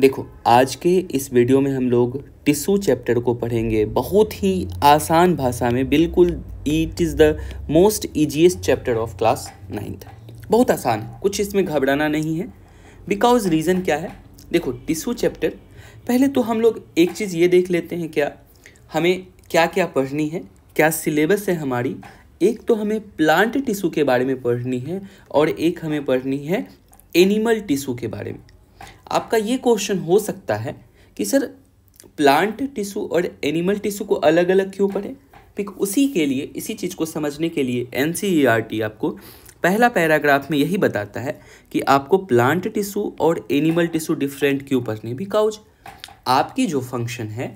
देखो आज के इस वीडियो में हम लोग टिस्सू चैप्टर को पढ़ेंगे बहुत ही आसान भाषा में बिल्कुल it is the most easiest chapter of class ninth बहुत आसान है कुछ इसमें घबराना नहीं है बिकॉज रीज़न क्या है देखो टिशू चैप्टर पहले तो हम लोग एक चीज़ ये देख लेते हैं क्या हमें क्या क्या पढ़नी है क्या सिलेबस है हमारी एक तो हमें प्लांट टिशू के बारे में पढ़नी है और एक हमें पढ़नी है एनिमल टिशू के बारे में आपका ये क्वेश्चन हो सकता है कि सर प्लांट टिश्यू और एनिमल टिश्यू को अलग अलग क्यों पढ़े ठीक उसी के लिए इसी चीज़ को समझने के लिए एन e आपको पहला पैराग्राफ में यही बताता है कि आपको प्लांट टिश्यू और एनिमल टिश्यू डिफरेंट क्यों पढ़ने बिकॉज आपकी जो फंक्शन है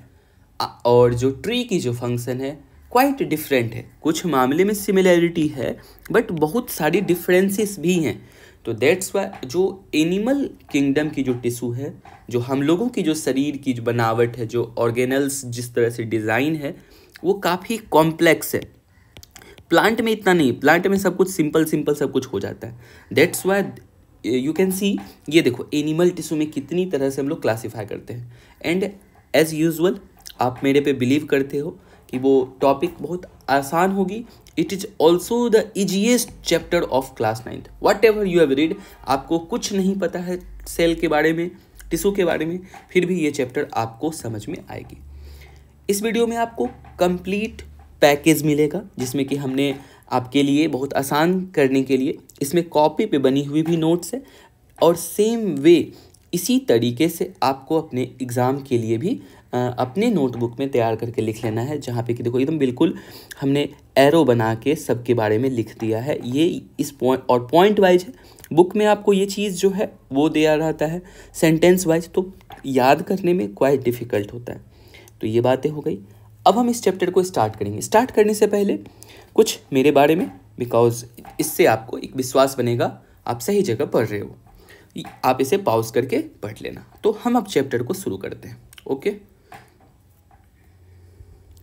और जो ट्री की जो फंक्शन है क्वाइट डिफरेंट है कुछ मामले में सिमिलैरिटी है बट बहुत सारी डिफरेंसेस भी हैं तो दैट्स वाई जो एनिमल किंगडम की जो टिशू है जो हम लोगों की जो शरीर की जो बनावट है जो ऑर्गेनल्स जिस तरह से डिज़ाइन है वो काफ़ी कॉम्प्लेक्स है प्लांट में इतना नहीं प्लांट में सब कुछ सिंपल सिंपल सब कुछ हो जाता है that's why you can see ये देखो एनिमल टिशू में कितनी तरह से हम लोग क्लासीफाई करते हैं एंड एज़ यूजल आप मेरे पे बिलीव करते हो कि वो टॉपिक बहुत आसान होगी it is also the easiest chapter of class ninth whatever you have read आपको कुछ नहीं पता है सेल के बारे में टिशू के बारे में फिर भी ये चैप्टर आपको समझ में आएगी इस वीडियो में आपको कंप्लीट पैकेज मिलेगा जिसमें कि हमने आपके लिए बहुत आसान करने के लिए इसमें कॉपी पे बनी हुई भी नोट्स है और सेम वे इसी तरीके से आपको अपने एग्ज़ाम के लिए भी अपने नोटबुक में तैयार करके लिख लेना है जहाँ पे कि देखो एकदम बिल्कुल हमने एरो बना के सबके बारे में लिख दिया है ये इस पॉइंट और पॉइंट वाइज बुक में आपको ये चीज़ जो है वो दिया रहता है सेंटेंस वाइज तो याद करने में क्वाइट डिफ़िकल्ट होता है तो ये बातें हो गई अब हम इस चैप्टर को स्टार्ट करेंगे स्टार्ट करने से पहले कुछ मेरे बारे में बिकॉज इससे आपको एक विश्वास बनेगा आप सही जगह पढ़ रहे हो आप इसे पाउज करके पढ़ लेना तो हम अब चैप्टर को शुरू करते हैं ओके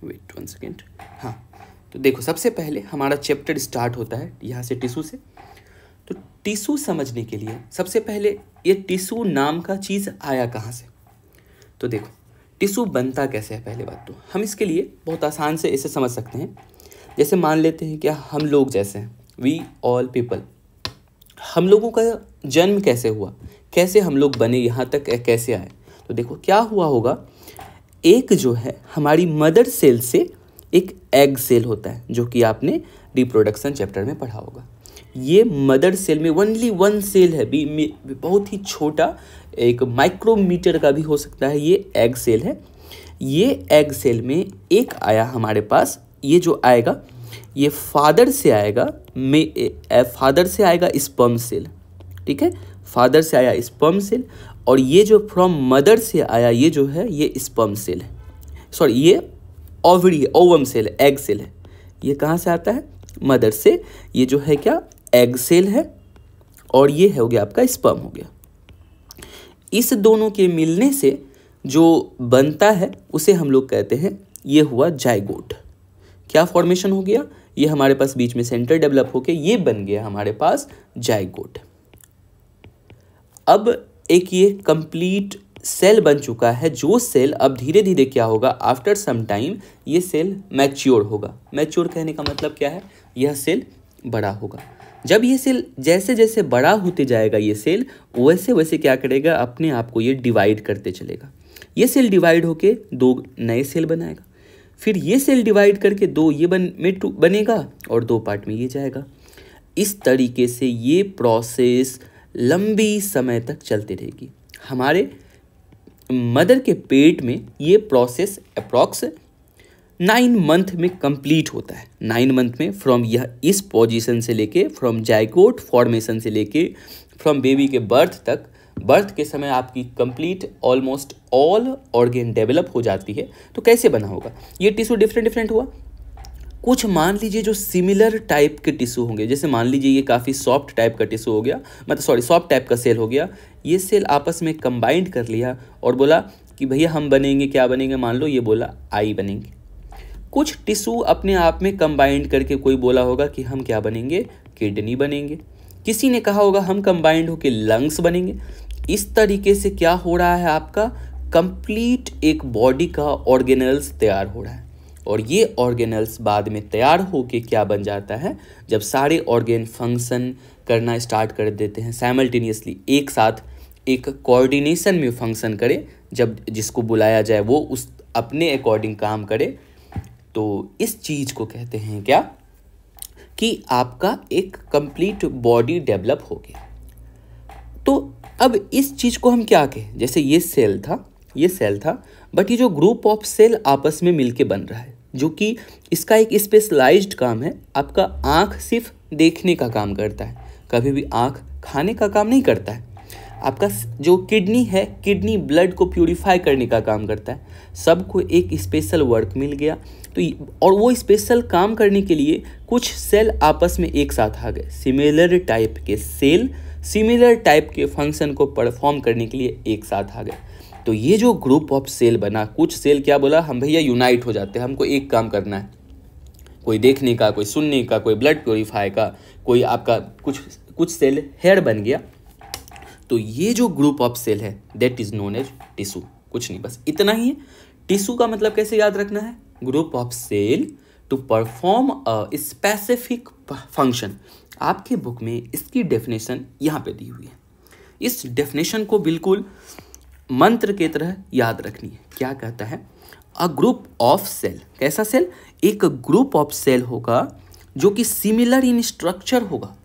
वेट वन सेकेंड हाँ तो देखो सबसे पहले हमारा चैप्टर स्टार्ट होता है यहाँ से टिशू से तो टिशू समझने के लिए सबसे पहले ये टिशू नाम का चीज़ आया कहाँ से तो देखो टिशू बनता कैसे है पहले बात तो हम इसके लिए बहुत आसान से इसे समझ सकते हैं जैसे मान लेते हैं कि हम लोग जैसे हैं वी ऑल पीपल हम लोगों का जन्म कैसे हुआ कैसे हम लोग बने यहाँ तक कैसे आए तो देखो क्या हुआ होगा एक जो है हमारी मदर सेल से एक एग सेल होता है जो कि आपने रिप्रोडक्शन चैप्टर में पढ़ा होगा ये मदर सेल में ओनली वन सेल है भी, भी बहुत ही छोटा एक माइक्रोमीटर का भी हो सकता है ये एग सेल है ये एग सेल में एक आया हमारे पास ये जो आएगा ये फादर से आएगा मे फादर से आएगा स्पर्म सेल ठीक है फादर से आया स्पर्म सेल और ये जो फ्रॉम मदर से आया ये जो है ये स्पम सेल है सॉरी ये ओवरी ओवम सेल है एग सेल है ये कहाँ से आता है मदर से ये जो है क्या एग सेल है और ये है हो गया आपका स्पम हो गया इस दोनों के मिलने से जो बनता है उसे हम लोग कहते हैं ये हुआ जाइगोट क्या फॉर्मेशन हो गया ये हमारे पास बीच में सेंटर डेवलप होके ये बन गया हमारे पास जाइगोट अब एक ये कंप्लीट सेल बन चुका है जो सेल अब धीरे धीरे क्या होगा आफ्टर सम टाइम ये सेल मैच्योर होगा मैच्योर कहने का मतलब क्या है यह सेल बड़ा होगा जब ये सेल जैसे जैसे बड़ा होते जाएगा ये सेल वैसे वैसे क्या करेगा अपने आप को ये डिवाइड करते चलेगा ये सेल डिवाइड होके दो नए सेल बनाएगा फिर ये सेल डिवाइड करके दो ये बन में टू बनेगा और दो पार्ट में ये जाएगा इस तरीके से ये प्रोसेस लंबी समय तक चलती रहेगी हमारे मदर के पेट में ये प्रोसेस अप्रॉक्स नाइन मंथ में कंप्लीट होता है नाइन मंथ में फ्रॉम यह इस पोजीशन से लेके फ्रॉम जाइकोट फॉर्मेशन से लेके फ्रॉम बेबी के बर्थ तक बर्थ के समय आपकी complete almost all organ develop हो जाती है तो कैसे बना होगा ये टिश्यू डिफरेंट डिफरेंट हुआ कुछ मान लीजिए जो सिमिलर टाइप के टिश्यू होंगे जैसे मान लीजिए ये काफ़ी सॉफ्ट टाइप का टिश्यू हो गया मतलब सॉरी सॉफ्ट टाइप का सेल हो गया ये सेल आपस में कंबाइंड कर लिया और बोला कि भैया हम बनेंगे क्या बनेंगे मान लो ये बोला आई बनेंगे कुछ टिश्यू अपने आप में कंबाइंड करके कोई बोला होगा कि हम क्या बनेंगे किडनी बनेंगे किसी ने कहा होगा हम कंबाइंड होकर लंग्स बनेंगे इस तरीके से क्या हो रहा है आपका कंप्लीट एक बॉडी का ऑर्गेनल्स तैयार हो रहा है और ये ऑर्गेनल्स बाद में तैयार होके क्या बन जाता है जब सारे ऑर्गेन फंक्शन करना स्टार्ट कर देते हैं साइमल्टेनियसली एक साथ एक कोऑर्डिनेशन में फंक्शन करे जब जिसको बुलाया जाए वो उस अपने अकॉर्डिंग काम करे तो इस चीज़ को कहते हैं क्या कि आपका एक कंप्लीट बॉडी डेवलप हो गया तो अब इस चीज़ को हम क्या कहें जैसे ये सेल था ये सेल था बट ये जो ग्रुप ऑफ सेल आपस में मिलके बन रहा है जो कि इसका एक स्पेशलाइज्ड काम है आपका आँख सिर्फ देखने का काम करता है कभी भी आँख खाने का काम नहीं करता है आपका जो किडनी है किडनी ब्लड को प्योरीफाई करने का काम करता है सबको एक स्पेशल वर्क मिल गया तो और वो स्पेशल काम करने के लिए कुछ सेल आपस में एक साथ आ गए सिमिलर टाइप के सेल सिमिलर टाइप के फंक्शन को परफॉर्म करने के लिए एक साथ आ गए तो ये जो ग्रुप ऑफ सेल बना कुछ सेल क्या बोला हम भैया यूनाइट हो जाते हैं हमको एक काम करना है कोई देखने का कोई सुनने का कोई ब्लड प्योरीफाई का कोई आपका कुछ कुछ सेल हेयर बन गया तो ये जो ग्रुप ऑफ सेल है that is known as tissue कुछ नहीं बस इतना ही है टिशू का मतलब कैसे याद रखना है group of cell to perform a specific function आपके बुक में इसकी डेफिनेशन यहाँ पे दी हुई है इस डेफिनेशन को बिल्कुल मंत्र के तरह याद रखनी है क्या कहता है अ ग्रुप ऑफ सेल कैसा सेल एक ग्रुप ऑफ सेल होगा जो कि सिमिलर इन स्ट्रक्चर होगा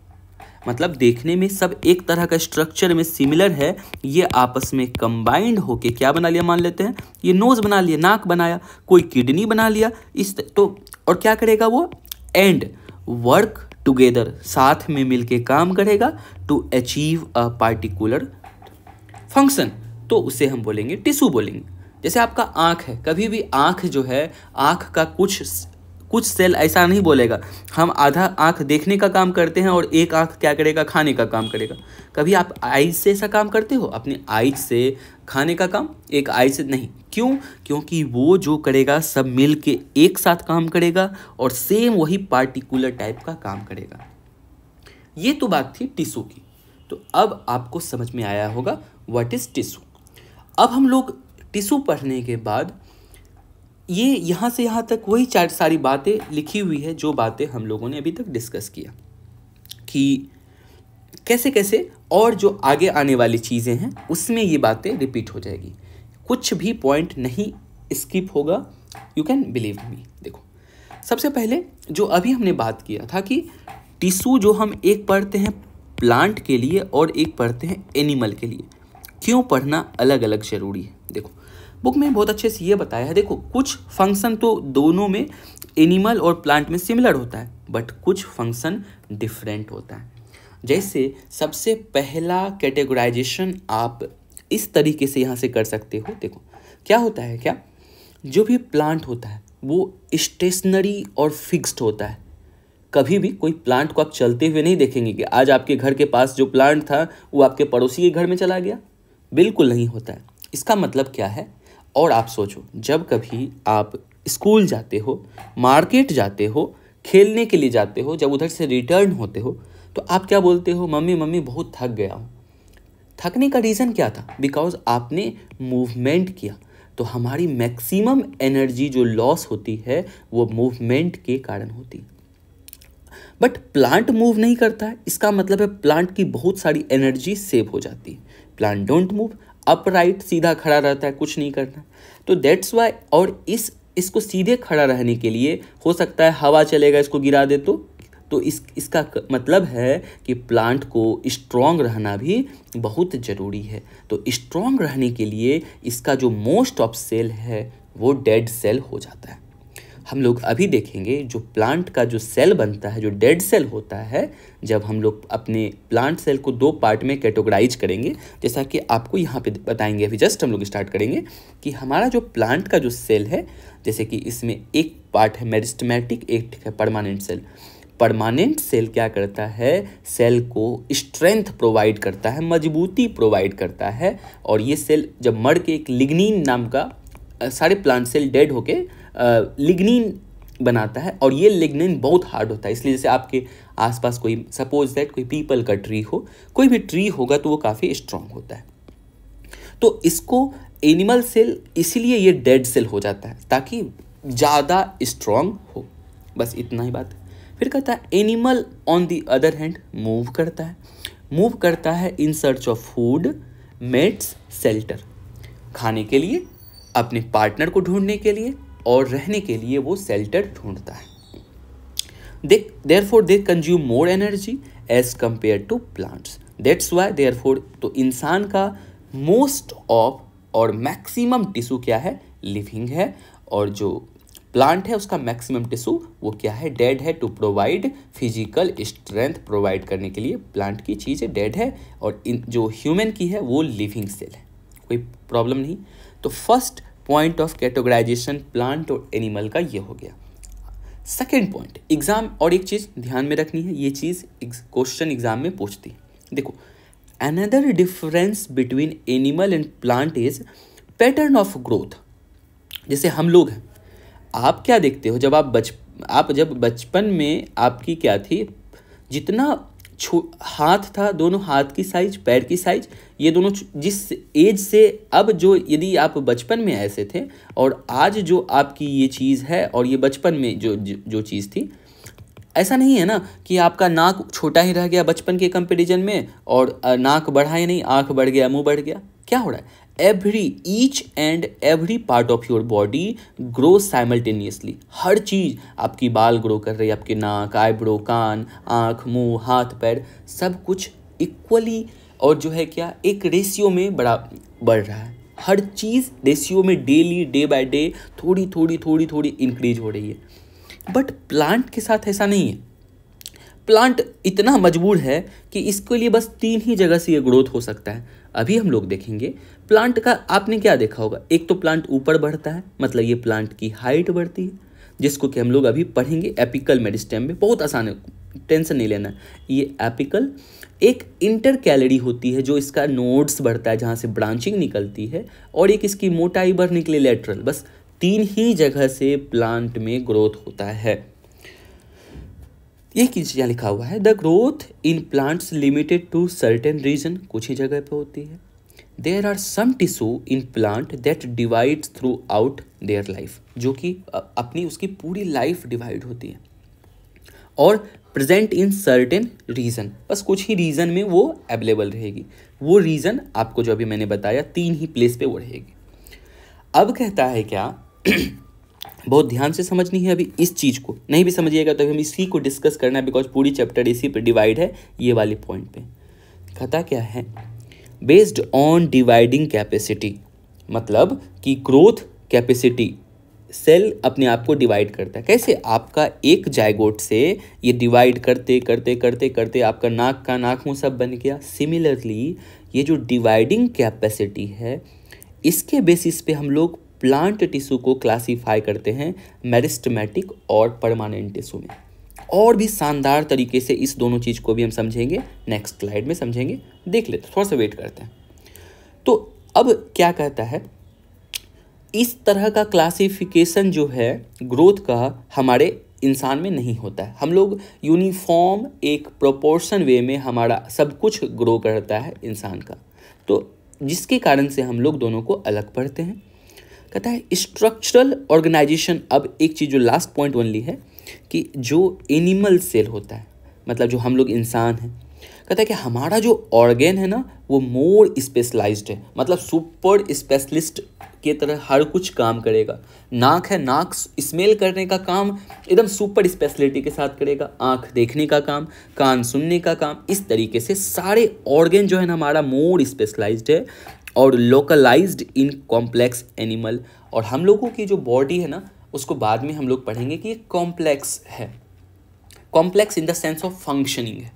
मतलब देखने में सब एक तरह का स्ट्रक्चर में सिमिलर है ये आपस में कंबाइंड होके क्या बना लिया मान लेते हैं ये नोज बना लिया नाक बनाया कोई किडनी बना लिया इस तो और क्या करेगा वो एंड वर्क टुगेदर साथ में मिलके काम करेगा to achieve a particular function तो उसे हम बोलेंगे टिशू बोलेंगे जैसे आपका आँख है कभी भी आँख जो है आँख का कुछ कुछ सेल ऐसा नहीं बोलेगा हम आधा आँख देखने का काम करते हैं और एक आँख क्या करेगा खाने का काम करेगा कभी आप आइज से ऐसा काम करते हो अपने आइज से खाने का काम एक आइज से नहीं क्यों क्योंकि वो जो करेगा सब मिल के एक साथ काम करेगा और सेम वही पार्टिकुलर टाइप का काम करेगा ये तो बात थी टिशू की तो अब आपको समझ में आया होगा व्हाट इज़ टिशू अब हम लोग टिशू पढ़ने के बाद ये यहाँ से यहाँ तक वही चार सारी बातें लिखी हुई है जो बातें हम लोगों ने अभी तक डिस्कस किया कि कैसे कैसे और जो आगे आने वाली चीज़ें हैं उसमें ये बातें रिपीट हो जाएगी कुछ भी पॉइंट नहीं स्किप होगा यू कैन बिलीव मी देखो सबसे पहले जो अभी हमने बात किया था कि टिशू जो हम एक पढ़ते हैं प्लांट के लिए और एक पढ़ते हैं एनिमल के लिए क्यों पढ़ना अलग अलग ज़रूरी है देखो बुक में बहुत अच्छे से ये बताया है देखो कुछ फंक्शन तो दोनों में एनिमल और प्लांट में सिमिलर होता है बट कुछ फंक्शन डिफरेंट होता है जैसे सबसे पहला कैटेगराइजेशन आप इस तरीके से यहाँ से कर सकते हो देखो क्या होता है क्या जो भी प्लांट होता है वो स्टेशनरी और फिक्स्ड होता है कभी भी कोई प्लांट को आप चलते हुए नहीं देखेंगे कि आज आपके घर के पास जो प्लांट था वो आपके पड़ोसी के घर में चला गया बिल्कुल नहीं होता है इसका मतलब क्या है और आप सोचो जब कभी आप स्कूल जाते हो मार्केट जाते हो खेलने के लिए जाते हो जब उधर से रिटर्न होते हो तो आप क्या बोलते हो मम्मी मम्मी बहुत थक गया हूँ थकने का रीज़न क्या था बिकॉज आपने मूवमेंट किया तो हमारी मैक्सिमम एनर्जी जो लॉस होती है वो मूवमेंट के कारण होती है बट प्लांट मूव नहीं करता है इसका मतलब है प्लांट की बहुत सारी एनर्जी सेव हो जाती है प्लांट डोंट मूव अपराइट सीधा खड़ा रहता है कुछ नहीं करना तो दैट्स वाई और इस इसको सीधे खड़ा रहने के लिए हो सकता है हवा चलेगा इसको गिरा दे तो तो इस इसका मतलब है कि प्लांट को स्ट्रांग रहना भी बहुत ज़रूरी है तो स्ट्रांग रहने के लिए इसका जो मोस्ट ऑफ सेल है वो डेड सेल हो जाता है हम लोग अभी देखेंगे जो प्लांट का जो सेल बनता है जो डेड सेल होता है जब हम लोग अपने प्लांट सेल को दो पार्ट में कैटेगराइज करेंगे जैसा कि आपको यहाँ पे बताएंगे अभी जस्ट हम लोग स्टार्ट करेंगे कि हमारा जो प्लांट का जो सेल है जैसे कि इसमें एक पार्ट है मेरिस्टमेटिक एक है परमानेंट सेल परमानेंट सेल क्या करता है सेल को स्ट्रेंथ प्रोवाइड करता है मजबूती प्रोवाइड करता है और ये सेल जब मर के एक लिग्निन नाम का सारे प्लांट सेल डेड होके लिग्निन बनाता है और ये लिग्निन बहुत हार्ड होता है इसलिए जैसे आपके आसपास कोई सपोज दैट कोई पीपल का ट्री हो कोई भी ट्री होगा तो वो काफ़ी स्ट्रांग होता है तो इसको एनिमल सेल इसीलिए ये डेड सेल हो जाता है ताकि ज़्यादा स्ट्रांग हो बस इतना ही बात है फिर कहता है animal on the other hand move करता है मूव करता है in search of food mates shelter खाने के लिए अपने पार्टनर को ढूंढने के लिए और रहने के लिए वो सेल्टर ढूंढता है for they consume more energy as compared to plants that's why therefore तो इंसान का मोस्ट ऑफ और मैक्सिमम टिशू क्या है लिविंग है और जो प्लांट है उसका मैक्सिमम टिशू वो क्या है डेड है to provide physical strength provide करने के लिए प्लांट की चीज़ डेड है और इन जो ह्यूमन की है वो लिविंग सेल है कोई प्रॉब्लम नहीं तो first point of categorization plant और एनिमल का ये हो गया सेकेंड पॉइंट एग्जाम और एक चीज़ ध्यान में रखनी है ये चीज़ क्वेश्चन एग्जाम में पूछती है देखो another difference between animal and plant is pattern of growth जैसे हम लोग हैं आप क्या देखते हो जब आप बच आप जब बचपन में आपकी क्या थी जितना छो हाथ था दोनों हाथ की साइज पैर की साइज ये दोनों जिस एज से अब जो यदि आप बचपन में ऐसे थे और आज जो आपकी ये चीज़ है और ये बचपन में जो जो चीज़ थी ऐसा नहीं है ना कि आपका नाक छोटा ही रह गया बचपन के कंपेरिजन में और नाक बढ़ा ही नहीं आँख बढ़ गया मुंह बढ़ गया क्या हो रहा है every each and every part of your body grow simultaneously हर चीज़ आपकी बाल ग्रो कर रही है आपके नाक आईब्रो कान आँख मुंह हाथ पैर सब कुछ इक्वली और जो है क्या एक रेशियो में बड़ा बढ़ रहा है हर चीज़ रेशियो में डेली डे बाय डे थोड़ी थोड़ी थोड़ी थोड़ी इंक्रीज हो रही है बट प्लांट के साथ ऐसा नहीं है प्लांट इतना मजबूर है कि इसके लिए बस तीन ही जगह से ये ग्रोथ हो सकता है अभी हम लोग देखेंगे प्लांट का आपने क्या देखा होगा एक तो प्लांट ऊपर बढ़ता है मतलब ये प्लांट की हाइट बढ़ती है जिसको कि हम लोग अभी पढ़ेंगे एपिकल मेडिस्टेम में बहुत आसान है टेंशन नहीं लेना ये एपिकल एक इंटर कैलरी होती है जो इसका नोड्स बढ़ता है जहाँ से ब्रांचिंग निकलती है और एक इसकी मोटाई बढ़ने के लिए लेटरल बस तीन ही जगह से प्लांट में ग्रोथ होता है ये यहाँ लिखा हुआ है the growth in plants limited to certain region कुछ ही जगह पे होती है there are some tissue in plant that divides throughout their life जो कि अपनी उसकी पूरी लाइफ डिवाइड होती है और प्रेजेंट इन सर्टेन रीज़न बस कुछ ही रीज़न में वो अवेलेबल रहेगी वो रीज़न आपको जो अभी मैंने बताया तीन ही प्लेस पे वो रहेगी अब कहता है क्या बहुत ध्यान से समझनी है अभी इस चीज़ को नहीं भी समझिएगा तो अभी हम इसी को डिस्कस करना है बिकॉज पूरी चैप्टर इसी पर डिवाइड है ये वाले पॉइंट पे कहता क्या है बेस्ड ऑन डिवाइडिंग कैपेसिटी मतलब कि ग्रोथ कैपेसिटी सेल अपने आप को डिवाइड करता है कैसे आपका एक जायगोट से ये डिवाइड करते करते करते करते आपका नाक का नाक मुँह सब बन गया सिमिलरली ये जो डिवाइडिंग कैपेसिटी है इसके बेसिस पे हम लोग प्लांट टिश्यू को क्लासीफाई करते हैं मेरिस्टमेटिक और परमानेंट टिश्यू में और भी शानदार तरीके से इस दोनों चीज़ को भी हम समझेंगे नेक्स्ट स्लाइड में समझेंगे देख लेते थोड़ा सा वेट करते हैं तो अब क्या कहता है इस तरह का क्लासिफिकेशन जो है ग्रोथ का हमारे इंसान में नहीं होता है हम लोग यूनिफॉर्म एक प्रोपोर्शन वे में हमारा सब कुछ ग्रो करता है इंसान का तो जिसके कारण से हम लोग दोनों को अलग पढ़ते हैं कहता है स्ट्रक्चरल ऑर्गेनाइजेशन अब एक चीज़ जो लास्ट पॉइंट ओनली है कि जो एनिमल सेल होता है मतलब जो हम लोग इंसान हैं कहता है कि हमारा जो ऑर्गेन है ना वो मोर स्पेशलाइज्ड है मतलब सुपर स्पेशलिस्ट के तरह हर कुछ काम करेगा नाक है नाक स्मेल करने का काम एकदम सुपर स्पेशलिटी के साथ करेगा आँख देखने का काम कान सुनने का काम इस तरीके से सारे ऑर्गेन जो है ना हमारा मोर स्पेशलाइज्ड है और लोकलाइज्ड इन कॉम्प्लेक्स एनिमल और हम लोगों की जो बॉडी है ना उसको बाद में हम लोग पढ़ेंगे कि ये कॉम्प्लेक्स है complex in the sense of functioning है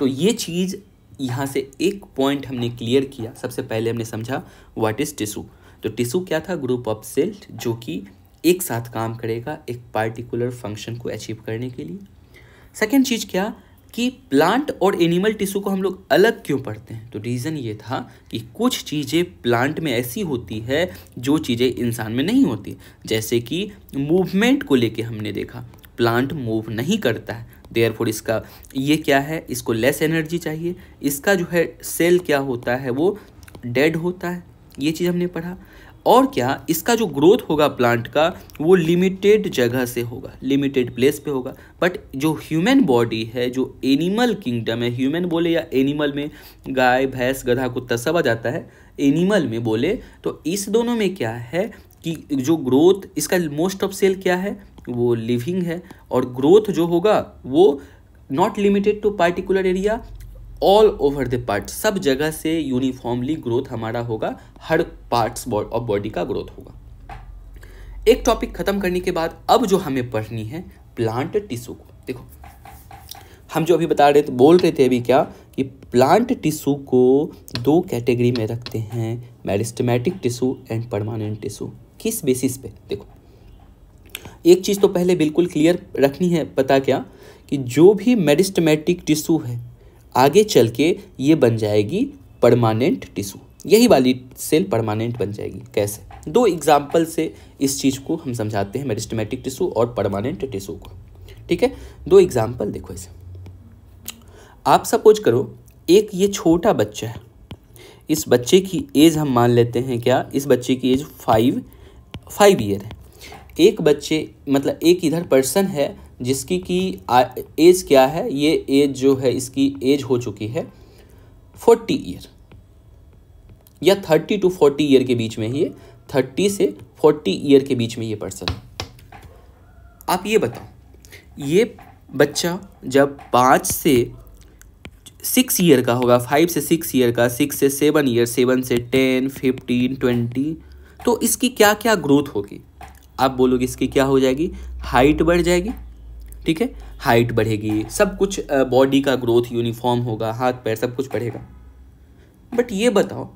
तो ये चीज़ यहाँ से एक पॉइंट हमने क्लियर किया सबसे पहले हमने समझा व्हाट इज़ टिशू तो टिशू क्या था ग्रुप ऑफ सेल जो कि एक साथ काम करेगा एक पार्टिकुलर फंक्शन को अचीव करने के लिए सेकेंड चीज़ क्या कि प्लांट और एनिमल टिश्यू को हम लोग अलग क्यों पढ़ते हैं तो रीज़न ये था कि कुछ चीज़ें प्लांट में ऐसी होती है जो चीज़ें इंसान में नहीं होती जैसे कि मूवमेंट को लेके हमने देखा प्लांट मूव नहीं करता है फोर इसका ये क्या है इसको लेस एनर्जी चाहिए इसका जो है सेल क्या होता है वो डेड होता है ये चीज़ हमने पढ़ा और क्या इसका जो ग्रोथ होगा प्लांट का वो लिमिटेड जगह से होगा लिमिटेड प्लेस पे होगा बट जो ह्यूमन बॉडी है जो एनिमल किंगडम है ह्यूमन बोले या एनिमल में गाय भैंस गधा कुत्ता सब आ जाता है एनिमल में बोले तो इस दोनों में क्या है कि जो ग्रोथ इसका मोस्ट ऑफ सेल क्या है वो लिविंग है और ग्रोथ जो होगा वो not limited to particular area all over the part सब जगह से यूनिफॉर्मली ग्रोथ हमारा होगा हर पार्ट्स ऑफ बॉडी का ग्रोथ होगा एक टॉपिक खत्म करने के बाद अब जो हमें पढ़नी है प्लांट टिश्यू को देखो हम जो अभी बता रहे थे बोल रहे थे अभी क्या कि प्लांट टिश्यू को दो कैटेगरी में रखते हैं meristematic tissue and permanent tissue किस बेसिस पे देखो एक चीज़ तो पहले बिल्कुल क्लियर रखनी है पता क्या कि जो भी मेरिस्टमेटिक टिश्यू है आगे चल के ये बन जाएगी परमानेंट टिशू यही वाली सेल परमानेंट बन जाएगी कैसे दो एग्जाम्पल से इस चीज़ को हम समझाते हैं मेरिस्टमेटिक टिशू और परमानेंट टिशू को ठीक है दो एग्जाम्पल देखो इसे आप सपोज करो एक ये छोटा बच्चा है इस बच्चे की एज हम मान लेते हैं क्या इस बच्चे की एज फाइव फाइव ईयर है एक बच्चे मतलब एक इधर पर्सन है जिसकी की एज क्या है ये एज जो है इसकी एज हो चुकी है फोर्टी ईयर या थर्टी टू फोर्टी ईयर के बीच में ही थर्टी से फोर्टी ईयर के बीच में ये पर्सन आप ये बताओ ये बच्चा जब पाँच से सिक्स ईयर का होगा फाइव से सिक्स ईयर का सिक्स से सेवन ईयर सेवन से टेन फिफ्टीन ट्वेंटी तो इसकी क्या क्या ग्रोथ होगी आप बोलोगे इसकी क्या हो जाएगी हाइट बढ़ जाएगी ठीक है हाइट बढ़ेगी सब कुछ बॉडी का ग्रोथ यूनिफॉर्म होगा हाथ पैर सब कुछ बढ़ेगा बट ये बताओ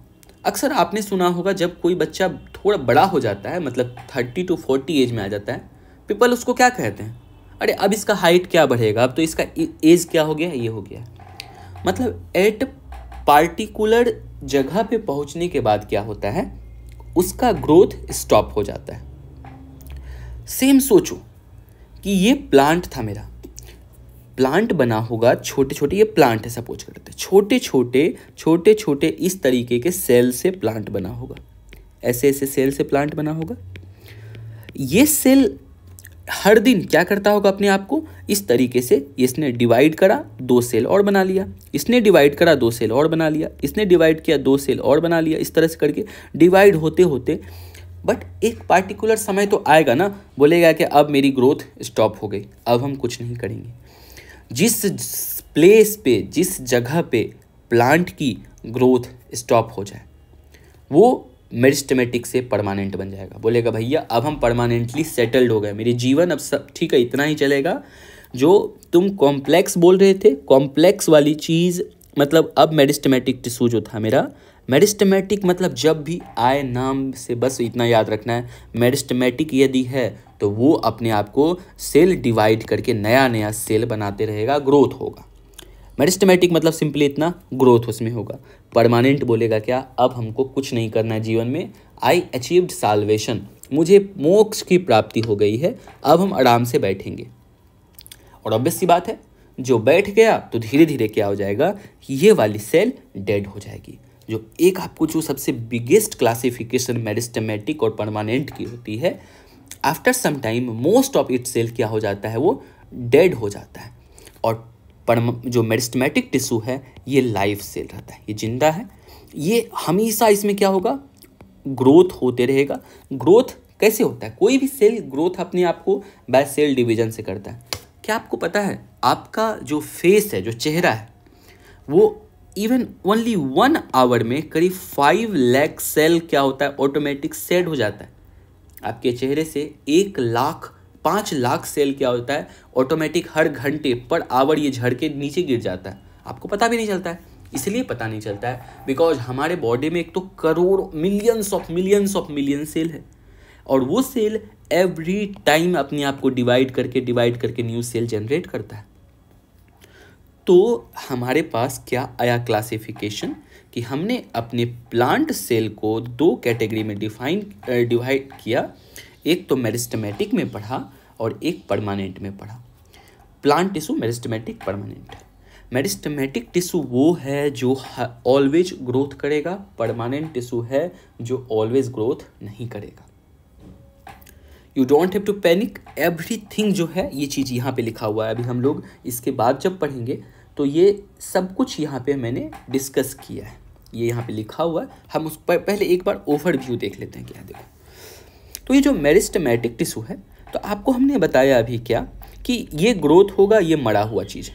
अक्सर आपने सुना होगा जब कोई बच्चा थोड़ा बड़ा हो जाता है मतलब थर्टी टू फोर्टी एज में आ जाता है पीपल उसको क्या कहते हैं अरे अब इसका हाइट क्या बढ़ेगा अब तो इसका एज e, क्या हो गया ये हो गया मतलब एट पार्टिकुलर जगह पे पहुंचने के बाद क्या होता है उसका ग्रोथ स्टॉप हो जाता है सेम सोचो कि ये प्लांट था मेरा प्लांट बना होगा छोटे छोटे ये प्लांट है सपोज करते छोटे छोटे छोटे छोटे इस तरीके के सेल से प्लांट बना होगा ऐसे ऐसे सेल से प्लांट बना होगा ये सेल हर दिन क्या करता होगा अपने आप को इस तरीके से इसने डिवाइड करा दो सेल और बना लिया इसने डिवाइड करा दो सेल और बना लिया इसने डिवाइड किया दो सेल और बना लिया इस तरह से करके डिवाइड होते होते बट एक पार्टिकुलर समय तो आएगा ना बोलेगा कि अब मेरी ग्रोथ स्टॉप हो गई अब हम कुछ नहीं करेंगे जिस प्लेस पे जिस जगह पे प्लांट की ग्रोथ स्टॉप हो जाए वो मेरिस्टमेटिक से परमानेंट बन जाएगा बोलेगा भैया अब हम परमानेंटली सेटल्ड हो गए मेरे जीवन अब सब ठीक है इतना ही चलेगा जो तुम कॉम्प्लेक्स बोल रहे थे कॉम्प्लेक्स वाली चीज़ मतलब अब मेरिस्टमेटिक टिश्यू जो था मेरा मेरिस्टमेटिक मतलब जब भी आए नाम से बस इतना याद रखना है मेरिस्टमेटिक यदि है तो वो अपने आप को सेल डिवाइड करके नया नया सेल बनाते रहेगा ग्रोथ होगा मेरिस्टमेटिक मतलब सिंपली इतना ग्रोथ उसमें होगा परमानेंट बोलेगा क्या अब हमको कुछ नहीं करना है जीवन में आई अचीव्ड साल्वेशन मुझे मोक्ष की प्राप्ति हो गई है अब हम आराम से बैठेंगे और ऑब्वियस सी बात है जो बैठ गया तो धीरे धीरे क्या हो जाएगा ये वाली सेल डेड हो जाएगी जो एक आपको जो सबसे बिगेस्ट क्लासिफिकेशन मेरिस्टमेटिक और परमानेंट की होती है after some time most of it cell क्या हो जाता है वो डेड हो जाता है और जो मेरिस्टमेटिक टिश्यू है ये लाइफ सेल रहता है ये जिंदा है ये हमेशा इसमें क्या होगा ग्रोथ होते रहेगा ग्रोथ कैसे होता है कोई भी सेल ग्रोथ अपने आप को बाय सेल डिवीजन से करता है क्या आपको पता है आपका जो फेस है जो चेहरा है वो इवन ओनली वन आवर में करीब फाइव लैख सेल क्या होता है ऑटोमेटिक सेड हो जाता है आपके चेहरे से एक लाख पाँच लाख सेल क्या होता है ऑटोमेटिक हर घंटे पर आवर ये झड़ के नीचे गिर जाता है आपको पता भी नहीं चलता है इसलिए पता नहीं चलता है बिकॉज हमारे बॉडी में एक तो crore millions of millions of million cell है और वो सेल एवरी टाइम अपने आप को डिवाइड करके डिवाइड करके न्यू सेल जनरेट करता है तो हमारे पास क्या आया क्लासिफिकेशन कि हमने अपने प्लांट सेल को दो कैटेगरी में डिफाइन डिवाइड किया एक तो मेरिस्टमेटिक में पढ़ा और एक परमानेंट में पढ़ा plant tissue meristematic permanent meristematic tissue वो है जो ऑलवेज ग्रोथ करेगा परमानेंट टिशू है जो ऑलवेज ग्रोथ नहीं करेगा you don't have to panic everything जो है ये चीज़ यहाँ पे लिखा हुआ है अभी हम लोग इसके बाद जब पढ़ेंगे तो ये सब कुछ यहाँ पे मैंने डिस्कस किया है ये यहाँ पे लिखा हुआ है हम उस पर पहले एक बार ओवर व्यू देख लेते हैं क्या देखो तो ये जो मेरिस्टमेटिक टिश्यू है तो आपको हमने बताया अभी क्या कि ये ग्रोथ होगा ये मरा हुआ चीज़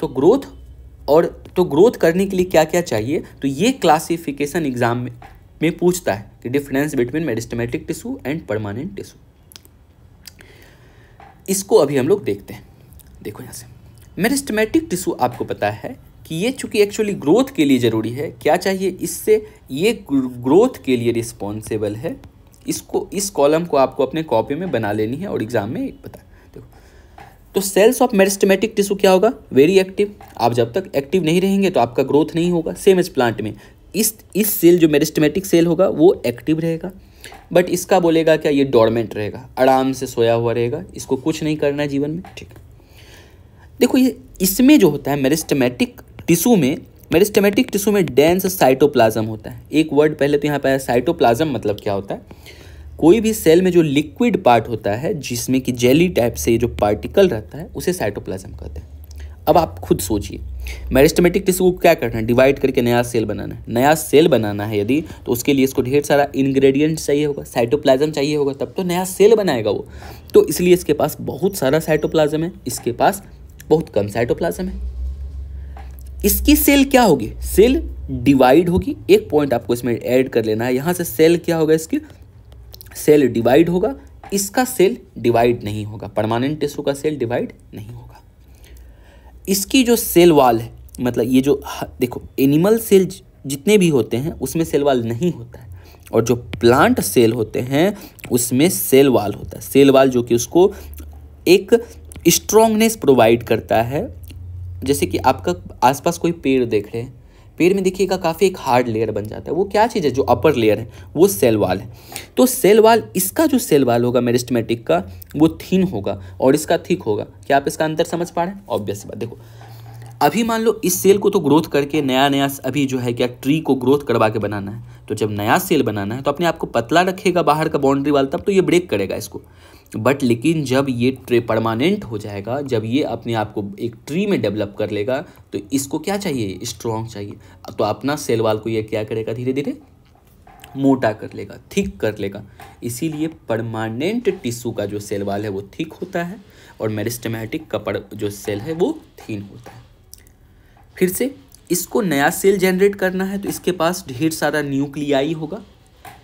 तो ग्रोथ और तो ग्रोथ करने के लिए क्या क्या चाहिए तो ये क्लासिफिकेशन एग्ज़ाम में, में पूछता है कि difference between meristematic tissue and permanent tissue इसको अभी हम लोग देखते हैं देखो यहाँ से मेरिस्टमेटिक टिश्यू आपको पता है कि ये चूंकि एक्चुअली ग्रोथ के लिए ज़रूरी है क्या चाहिए इससे ये ग्रोथ के लिए रिस्पॉन्सिबल है इसको इस कॉलम को आपको अपने कॉपी में बना लेनी है और एग्ज़ाम में पता देखो तो सेल्स ऑफ मेरिस्टमेटिक टिश्यू क्या होगा वेरी एक्टिव आप जब तक एक्टिव नहीं रहेंगे तो आपका ग्रोथ नहीं होगा सेम इस प्लांट में इस इस सेल जो मेरिस्टमेटिक सेल होगा वो एक्टिव रहेगा बट इसका बोलेगा क्या ये डॉर्मेंट रहेगा आराम से सोया हुआ रहेगा इसको कुछ नहीं करना है जीवन में ठीक है देखो ये इसमें जो होता है मेरिस्टमेटिक टिशू में मेरिस्टमेटिक टिशू में डेंस साइटोप्लाज्म होता है एक वर्ड पहले तो यहाँ पर आया साइटोप्लाज्म मतलब क्या होता है कोई भी सेल में जो लिक्विड पार्ट होता है जिसमें कि जेली टाइप से जो पार्टिकल रहता है उसे साइटोप्लाज्म कहते हैं अब आप खुद सोचिए मेरिस्टमेटिक टिशू को क्या करना है डिवाइड करके नया सेल बनाना है नया सेल बनाना है यदि तो उसके लिए इसको ढेर सारा इंग्रेडिएंट चाहिए होगा साइटोप्लाज्म चाहिए होगा तब तो नया सेल बनाएगा वो तो इसलिए इसके पास बहुत सारा साइटोप्लाज्म है इसके पास बहुत कम साइटोप्लाज्म है इसकी सेल क्या होगी सेल डिवाइड होगी एक पॉइंट आपको इसमें ऐड कर लेना है यहां से सेल क्या होगा इसकी सेल डिवाइड होगा इसका सेल डिवाइड नहीं होगा परमानेंट टिश्यू का सेल डिवाइड नहीं होगा इसकी जो सेल वाल है मतलब ये जो देखो एनिमल सेल जितने भी होते हैं उसमें सेल वाल नहीं होता है और जो प्लांट सेल होते हैं उसमें सेल वाल होता है सेल वाल जो कि उसको एक स्ट्रॉन्गनेस प्रोवाइड करता है जैसे कि आपका आसपास कोई पेड़ देख रहे हैं पेड़ में देखिएगा काफ़ी एक हार्ड लेयर बन जाता है वो क्या चीज़ है जो अपर लेयर है वो सेल वाल है तो सेल वाल इसका जो सेल वाल होगा मेरिस्टमेटिक का वो थीन होगा और इसका थिक होगा क्या आप इसका अंतर समझ पा रहे हैं ऑब्वियस बात देखो अभी मान लो इस सेल को तो ग्रोथ करके नया नया अभी जो है क्या ट्री को ग्रोथ करवा के बनाना है तो जब नया सेल बनाना है तो अपने आप को पतला रखेगा बाहर का बाउंड्री वाल तब तो ये ब्रेक करेगा इसको बट लेकिन जब ये ट्रे परमानेंट हो जाएगा जब ये अपने आप को एक ट्री में डेवलप कर लेगा तो इसको क्या चाहिए स्ट्रॉन्ग चाहिए तो अपना सेल वाल को ये क्या करेगा धीरे धीरे मोटा कर लेगा थिक कर लेगा इसीलिए परमानेंट टिश्यू का जो सेल वाल है वो थिक होता है और मेरिस्टमेटिक का जो सेल है वो थीन होता है फिर से इसको नया सेल जनरेट करना है तो इसके पास ढेर सारा न्यूक्लियाई होगा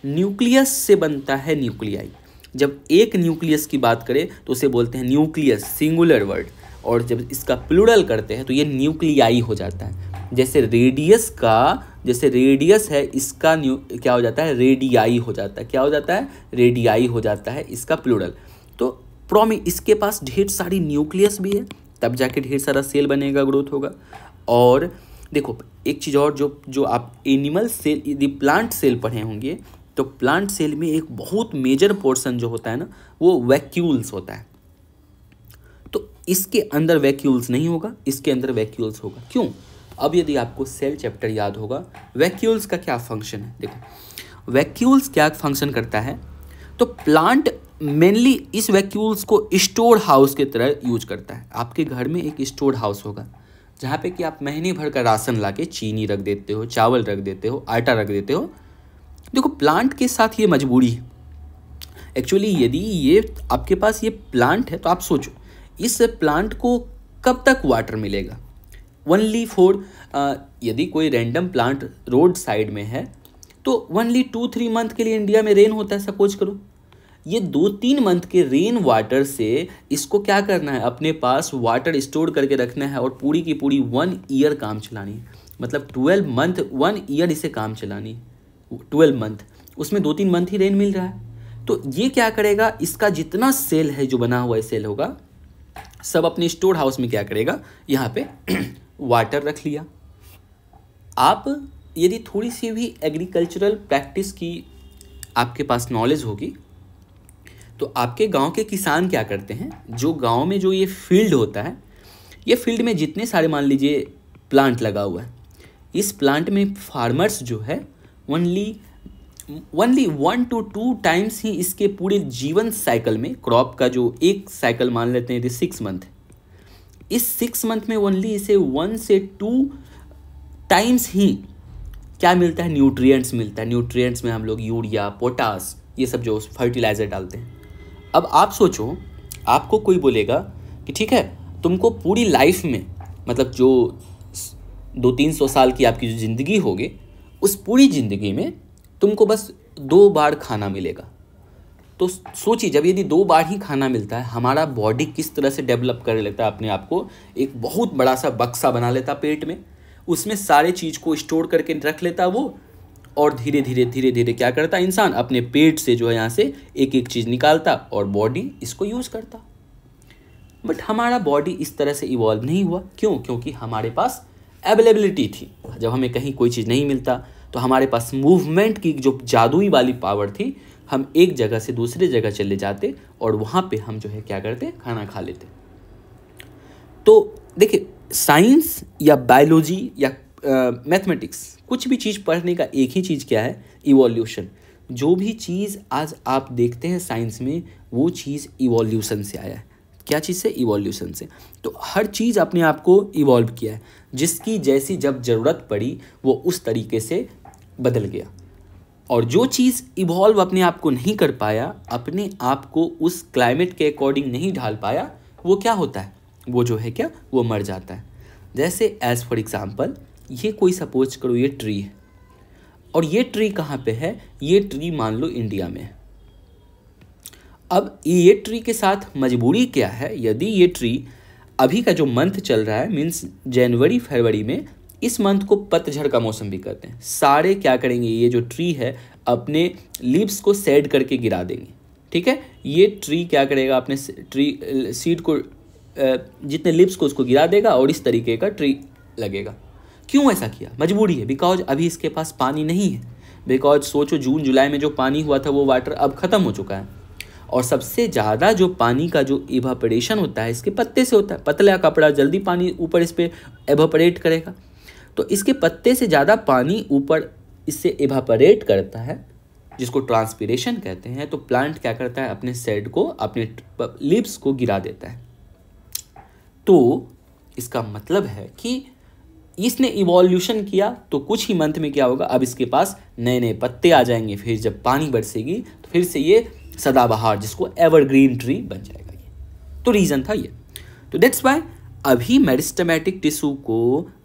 न्यूक्लियस से बनता है न्यूक्लियाई जब एक न्यूक्लियस की बात करें तो उसे बोलते हैं न्यूक्लियस सिंगुलर वर्ड और जब इसका प्लूरल करते हैं तो ये न्यूक्लियाई हो जाता है जैसे रेडियस का जैसे रेडियस है इसका न्यू क्या हो जाता है रेडियाई हो जाता है क्या हो जाता है रेडियाई हो जाता है इसका प्लूरल तो प्रोमी इसके पास ढेर सारी न्यूक्लियस भी है तब जाके ढेर सारा सेल बनेगा ग्रोथ होगा और देखो एक चीज़ और जो जो आप एनिमल सेल यदि प्लांट सेल पढ़े होंगे तो प्लांट सेल में एक बहुत मेजर पोर्शन जो होता है ना वो वैक्यूल्स होता है तो इसके अंदर वैक्यूल्स नहीं होगा इसके अंदर वैक्यूल्स होगा क्यों अब यदि आपको सेल चैप्टर याद होगा वैक्यूल्स का क्या फंक्शन है देखो वैक्यूल्स क्या फंक्शन करता है तो प्लांट मेनली इस वैक्यूल्स को स्टोर हाउस की तरह यूज करता है आपके घर में एक स्टोर हाउस होगा जहाँ पे कि आप महीने भर का राशन ला चीनी रख देते हो चावल रख देते हो आटा रख देते हो देखो प्लांट के साथ ये मजबूरी है एक्चुअली यदि ये आपके पास ये प्लांट है तो आप सोचो इस प्लांट को कब तक वाटर मिलेगा वनली फोर यदि कोई रैंडम प्लांट रोड साइड में है तो वनली टू थ्री मंथ के लिए इंडिया में रेन होता है सपोज करो ये दो तीन मंथ के रेन वाटर से इसको क्या करना है अपने पास वाटर स्टोर करके रखना है और पूरी की पूरी वन ईयर काम चलानी है मतलब ट्वेल्व मंथ वन ईयर इसे काम चलानी है ट्वेल्व मंथ उसमें दो तीन मंथ ही रेन मिल रहा है तो ये क्या करेगा इसका जितना सेल है जो बना हुआ है सेल होगा सब अपने स्टोर हाउस में क्या करेगा यहाँ पे वाटर रख लिया आप यदि थोड़ी सी भी एग्रीकल्चरल प्रैक्टिस की आपके पास नॉलेज होगी तो आपके गांव के किसान क्या करते हैं जो गांव में जो ये फील्ड होता है ये फील्ड में जितने सारे मान लीजिए प्लांट लगा हुआ है इस प्लांट में फार्मर्स जो है only only one to two times ही इसके पूरे जीवन साइकिल में क्रॉप का जो एक साइकिल मान लेते हैं सिक्स मंथ इस सिक्स मंथ में ओनली इसे वन से टू टाइम्स ही क्या मिलता है न्यूट्रिएंट्स मिलता है न्यूट्रिएंट्स में हम लोग यूरिया पोटास ये सब जो फर्टिलाइज़र डालते हैं अब आप सोचो आपको कोई बोलेगा कि ठीक है तुमको पूरी लाइफ में मतलब जो दो तीन सौ साल की आपकी जो ज़िंदगी होगी उस पूरी ज़िंदगी में तुमको बस दो बार खाना मिलेगा तो सोचिए जब यदि दो बार ही खाना मिलता है हमारा बॉडी किस तरह से डेवलप कर लेता है अपने आप को एक बहुत बड़ा सा बक्सा बना लेता पेट में उसमें सारे चीज़ को स्टोर करके रख लेता वो और धीरे धीरे धीरे धीरे क्या करता इंसान अपने पेट से जो है यहाँ से एक एक चीज़ निकालता और बॉडी इसको यूज़ करता बट हमारा बॉडी इस तरह से इवॉल्व नहीं हुआ क्यों क्योंकि हमारे पास अवेलेबिलिटी थी जब हमें कहीं कोई चीज़ नहीं मिलता तो हमारे पास मूवमेंट की जो जादुई वाली पावर थी हम एक जगह से दूसरे जगह चले जाते और वहाँ पे हम जो है क्या करते खाना खा लेते तो देखिए साइंस या बायोलॉजी या मैथमेटिक्स uh, कुछ भी चीज़ पढ़ने का एक ही चीज़ क्या है इवोल्यूशन जो भी चीज़ आज आप देखते हैं साइंस में वो चीज़ इवोल्यूशन से आया है क्या चीज़ से इवोल्यूशन से तो हर चीज़ अपने आप को इवॉल्व किया है जिसकी जैसी जब ज़रूरत पड़ी वो उस तरीके से बदल गया और जो चीज़ इवॉल्व अपने आप को नहीं कर पाया अपने आप को उस क्लाइमेट के अकॉर्डिंग नहीं ढाल पाया वो क्या होता है वो जो है क्या वो मर जाता है जैसे एज़ फॉर एग्ज़ाम्पल ये कोई सपोज करो ये ट्री है और ये ट्री कहाँ पे है ये ट्री मान लो इंडिया में है अब ये ट्री के साथ मजबूरी क्या है यदि ये ट्री अभी का जो मंथ चल रहा है मीन्स जनवरी फरवरी में इस मंथ को पतझड़ का मौसम भी कहते हैं सारे क्या करेंगे ये जो ट्री है अपने लीव्स को सेड करके गिरा देंगे ठीक है ये ट्री क्या करेगा अपने ट्री सीड को जितने लिप्स को उसको गिरा देगा और इस तरीके का ट्री लगेगा क्यों ऐसा किया मजबूरी है बिकॉज अभी इसके पास पानी नहीं है बिकॉज सोचो जून जुलाई में जो पानी हुआ था वो वाटर अब ख़त्म हो चुका है और सबसे ज़्यादा जो पानी का जो इवापरेशन होता है इसके पत्ते से होता है पतला कपड़ा जल्दी पानी ऊपर इस पर एवोपरेट करेगा तो इसके पत्ते से ज़्यादा पानी ऊपर इससे इवापरेट करता है जिसको ट्रांसपीरेशन कहते हैं तो प्लांट क्या करता है अपने सेड को अपने लिप्स को गिरा देता है तो इसका मतलब है कि इसने इवोल्यूशन किया तो कुछ ही मंथ में क्या होगा अब इसके पास नए नए पत्ते आ जाएंगे फिर जब पानी बरसेगी तो फिर से ये सदाबहार जिसको एवरग्रीन ट्री बन जाएगा ये तो रीज़न था ये तो डेट्स वाई अभी मेरिस्टमेटिक टिश्यू को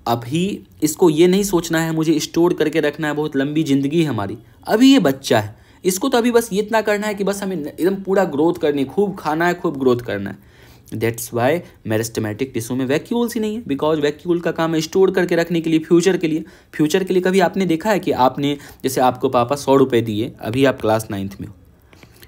अभी इसको ये नहीं सोचना है मुझे स्टोर करके रखना है बहुत लंबी ज़िंदगी है हमारी अभी ये बच्चा है इसको तो अभी बस ये इतना करना है कि बस हमें एकदम पूरा ग्रोथ करनी है खूब खाना है खूब ग्रोथ करना है दैट्स वाई मेरिस्टमेटिक टिश्यू में वैक्यूल्स ही नहीं है बिकॉज वैक्यूल का काम है स्टोर करके रखने के लिए फ्यूचर के लिए फ्यूचर के लिए कभी आपने देखा है कि आपने जैसे आपको पापा सौ रुपये दिए अभी आप क्लास नाइन्थ में हो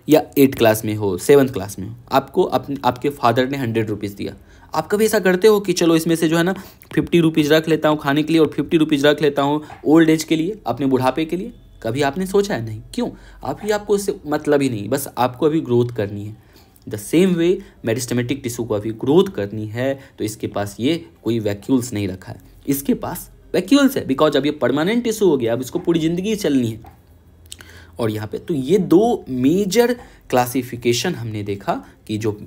या एट क्लास में हो सेवन्थ क्लास में हो आपको अपने आपके फादर ने हंड्रेड रुपीज़ दिया आप कभी ऐसा करते हो कि चलो इसमें से जो है ना फिफ्टी रुपीज़ रख लेता हूँ खाने के लिए और फिफ्टी रुपीज़ रख लेता हूँ ओल्ड एज के लिए अपने बुढ़ापे के लिए कभी आपने सोचा है नहीं क्यों अभी आपको उससे मतलब ही नहीं बस आपको अभी ग्रोथ करनी है the same way meristematic tissue को अभी ग्रोथ करनी है तो इसके पास ये कोई वैक्यूल्स नहीं रखा है इसके पास वैक्यूल्स है बिकॉज अब ये परमानेंट टिश्यू हो गया अब इसको पूरी ज़िंदगी चलनी है और यहाँ पे तो ये दो मेजर क्लासिफिकेशन हमने देखा कि जो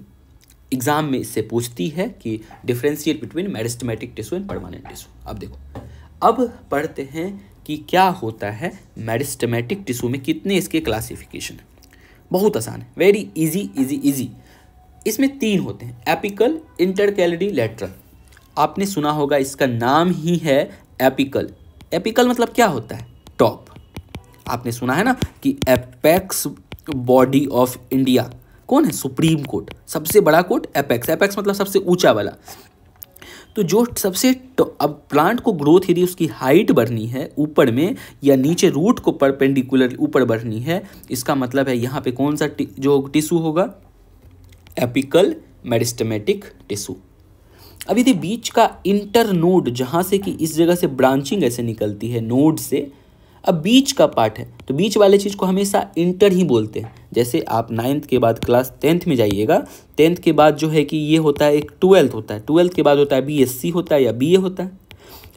एग्ज़ाम में इससे पूछती है कि differentiate between meristematic tissue and permanent tissue अब देखो अब पढ़ते हैं कि क्या होता है मेरिस्टमेटिक टिश्यू में कितने इसके क्लासिफिकेशन है बहुत आसान है वेरी इजी इजी इजी इसमें तीन होते हैं एपिकल कैलरी लेटरल आपने सुना होगा इसका नाम ही है एपिकल एपिकल मतलब क्या होता है टॉप आपने सुना है ना कि एपेक्स बॉडी ऑफ इंडिया कौन है सुप्रीम कोर्ट सबसे बड़ा कोर्ट एपेक्स एपेक्स मतलब सबसे ऊंचा वाला तो जो सबसे तो अब प्लांट को ग्रोथ यदि उसकी हाइट बढ़नी है ऊपर में या नीचे रूट को परपेंडिकुलर ऊपर बढ़नी है इसका मतलब है यहाँ पे कौन सा टि, जो टिश्यू होगा एपिकल मेरिस्टमेटिक टिश्यू अब यदि बीच का इंटर नोड जहाँ से कि इस जगह से ब्रांचिंग ऐसे निकलती है नोड से अब बीच का पार्ट है तो बीच वाले चीज़ को हमेशा इंटर ही बोलते हैं जैसे आप नाइन्थ के बाद क्लास टेंथ में जाइएगा टेंथ के बाद जो है कि ये होता है एक ट्वेल्थ होता है ट्वेल्थ के बाद होता है बीएससी होता है या बीए होता है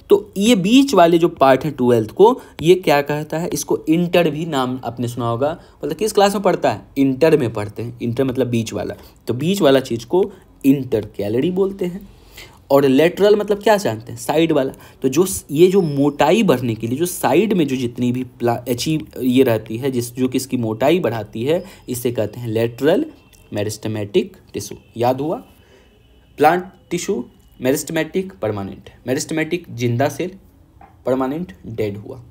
तो ये बीच वाले जो पार्ट है ट्वेल्थ को ये क्या कहता है इसको इंटर भी नाम आपने सुना होगा मतलब किस क्लास में पढ़ता है इंटर में पढ़ते हैं इंटर मतलब बीच वाला तो बीच वाला चीज़ को इंटर कैलरी बोलते हैं और लेटरल मतलब क्या जानते हैं साइड वाला तो जो ये जो मोटाई बढ़ने के लिए जो साइड में जो जितनी भी अचीव ये रहती है जिस जो कि इसकी मोटाई बढ़ाती है इसे कहते हैं लेटरल मेरिस्टमेटिक टिश्यू याद हुआ plant tissue meristematic permanent meristematic जिंदा सेल परमानेंट डेड हुआ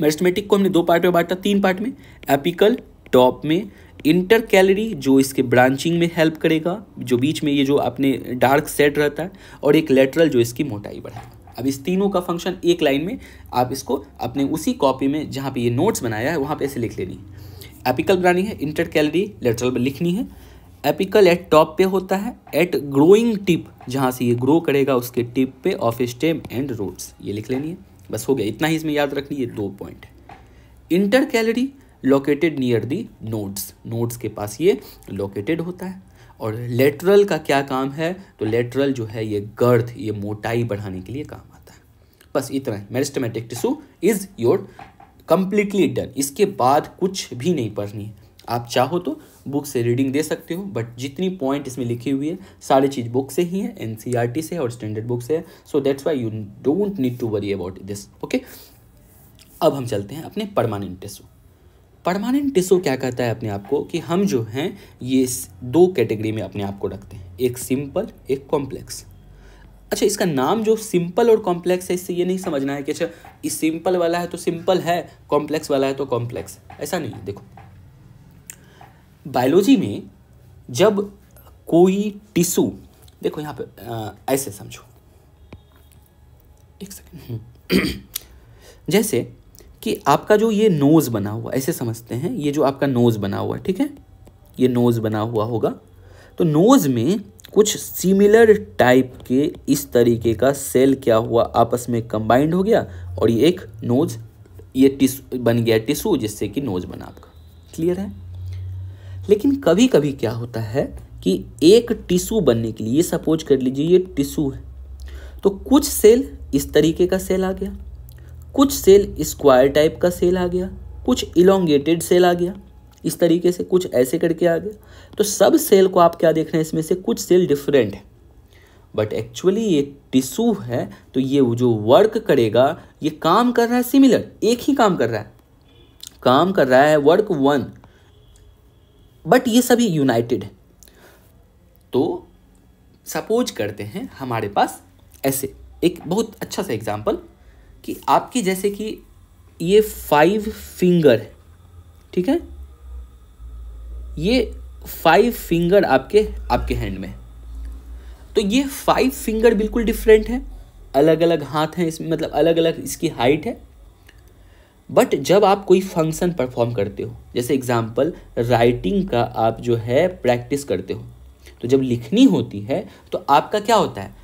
मेरिस्टमेटिक को हमने दो पार्ट में बांटा तीन पार्ट में एपिकल टॉप में इंटर कैलरी जो इसके ब्रांचिंग में हेल्प करेगा जो बीच में ये जो अपने डार्क सेट रहता है और एक लेटरल जो इसकी मोटाई बढ़ाएगा अब इस तीनों का फंक्शन एक लाइन में आप इसको अपने उसी कॉपी में जहाँ पे ये नोट्स बनाया है वहाँ पे ऐसे लिख लेनी है एपिकल बनानी है इंटर कैलरी लेटरल में लिखनी है एपिकल एट टॉप पे होता है एट ग्रोइंग टिप जहाँ से ये ग्रो करेगा उसके टिप पे ऑफ स्टेम एंड रूट्स ये लिख लेनी है बस हो गया इतना ही इसमें याद रख लीजिए दो point intercalary located near the nodes nodes के पास ये लोकेटेड होता है और लेटरल का क्या काम है तो लेटरल जो है ये गर्थ ये मोटाई बढ़ाने के लिए काम आता है बस इतना ही meristematic tissue is your completely done इसके बाद कुछ भी नहीं पढ़नी है आप चाहो तो बुक से रीडिंग दे सकते हो बट जितनी पॉइंट इसमें लिखी हुई है सारी चीज़ बुक से ही है एन से और स्टैंडर्ड बुक से है so that's why you don't need to worry about this okay अब हम चलते हैं अपने परमानेंट टिशू परमानेंट टिशू क्या कहता है अपने आप को कि हम जो हैं ये दो कैटेगरी में अपने आप को रखते हैं एक सिंपल एक कॉम्प्लेक्स अच्छा इसका नाम जो सिंपल और कॉम्प्लेक्स है इससे ये नहीं समझना है कि अच्छा ये सिंपल वाला है तो सिंपल है कॉम्प्लेक्स वाला है तो कॉम्प्लेक्स ऐसा नहीं है देखो बायोलॉजी में जब कोई टिशू देखो यहाँ पे आ, ऐसे समझो एक सेकेंड जैसे कि आपका जो ये नोज़ बना हुआ ऐसे समझते हैं ये जो आपका नोज़ बना हुआ है ठीक है ये नोज़ बना हुआ होगा तो नोज़ में कुछ सिमिलर टाइप के इस तरीके का सेल क्या हुआ आपस में कंबाइंड हो गया और ये एक नोज ये टिस बन गया टिशू जिससे कि नोज बना आपका क्लियर है लेकिन कभी कभी क्या होता है कि एक टिशू बनने के लिए सपोज कर लीजिए ये टिशू है तो कुछ सेल इस तरीके का सेल आ गया कुछ सेल स्क्वायर टाइप का सेल आ गया कुछ इलोंगेटेड सेल आ गया इस तरीके से कुछ ऐसे करके आ गया तो सब सेल को आप क्या देख रहे हैं इसमें से कुछ सेल डिफरेंट है बट एक्चुअली ये टिश्यू है तो ये जो वर्क करेगा ये काम कर रहा है सिमिलर एक ही काम कर रहा है काम कर रहा है वर्क वन बट ये सभी यूनाइटेड है तो सपोज करते हैं हमारे पास ऐसे एक बहुत अच्छा सा एग्जाम्पल कि आपकी जैसे कि ये फाइव फिंगर है ठीक है ये फाइव फिंगर आपके आपके हैंड में तो ये फाइव फिंगर बिल्कुल डिफरेंट है अलग अलग हाथ हैं इसमें मतलब अलग अलग इसकी हाइट है बट जब आप कोई फंक्शन परफॉर्म करते हो जैसे एग्जाम्पल राइटिंग का आप जो है प्रैक्टिस करते हो तो जब लिखनी होती है तो आपका क्या होता है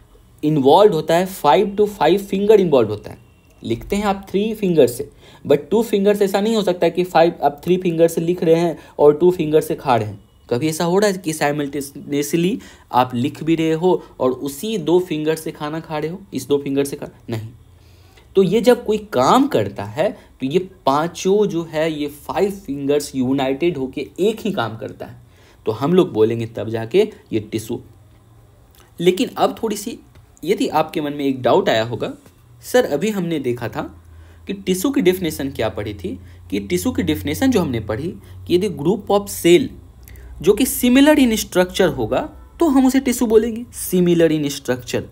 इन्वॉल्व होता है five to five finger involve होता है लिखते हैं आप थ्री फिंगर से बट टू फिंगर से ऐसा नहीं हो सकता कि फाइव आप थ्री फिंगर से लिख रहे हैं और टू फिंगर से खा रहे हैं कभी ऐसा हो रहा है कि साइमल्टेनियसली आप लिख भी रहे हो और उसी दो फिंगर से खाना खा रहे हो इस दो फिंगर से खा नहीं तो ये जब कोई काम करता है तो ये पांचों जो है ये फाइव फिंगर्स यूनाइटेड होके एक ही काम करता है तो हम लोग बोलेंगे तब जाके ये टिशू लेकिन अब थोड़ी सी यदि आपके मन में एक डाउट आया होगा सर अभी हमने देखा था कि टिशू की डेफिनेशन क्या पढ़ी थी कि टिशू की डेफिनेशन जो हमने पढ़ी कि यदि ग्रुप ऑफ सेल जो कि सिमिलर इन स्ट्रक्चर होगा तो हम उसे टिशू बोलेंगे similar in structure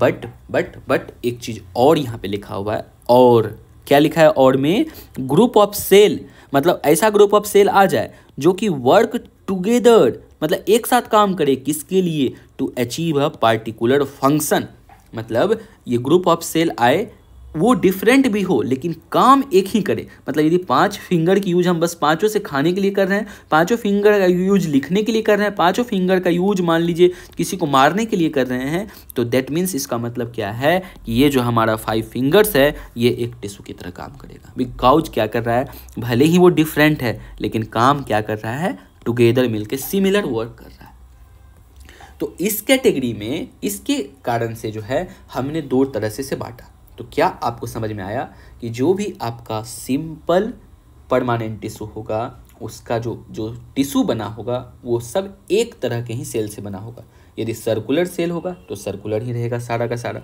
but but but एक चीज़ और यहाँ पे लिखा हुआ है और क्या लिखा है और में ग्रुप ऑफ सेल मतलब ऐसा ग्रुप ऑफ सेल आ जाए जो कि वर्क टुगेदर मतलब एक साथ काम करे किसके लिए to achieve a particular function मतलब ये ग्रुप ऑफ सेल आए वो डिफरेंट भी हो लेकिन काम एक ही करे मतलब यदि पांच फिंगर की यूज हम बस पांचों से खाने के लिए कर रहे हैं पांचों फिंगर का यूज लिखने के लिए कर रहे हैं पांचों फिंगर का यूज मान लीजिए किसी को मारने के लिए कर रहे हैं तो दैट मीन्स इसका मतलब क्या है कि ये जो हमारा फाइव फिंगर्स है ये एक टिशू की तरह काम करेगा बिकॉज क्या कर रहा है भले ही वो डिफरेंट है लेकिन काम क्या कर रहा है टुगेदर मिलकर सिमिलर वर्क कर रहा है तो इस कैटेगरी में इसके कारण से जो है हमने दो तरह से से बांटा तो क्या आपको समझ में आया कि जो भी आपका सिंपल परमानेंट टिशू होगा उसका जो जो टिशू बना होगा वो सब एक तरह के ही सेल से बना होगा यदि सर्कुलर सेल होगा तो सर्कुलर ही रहेगा सारा का सारा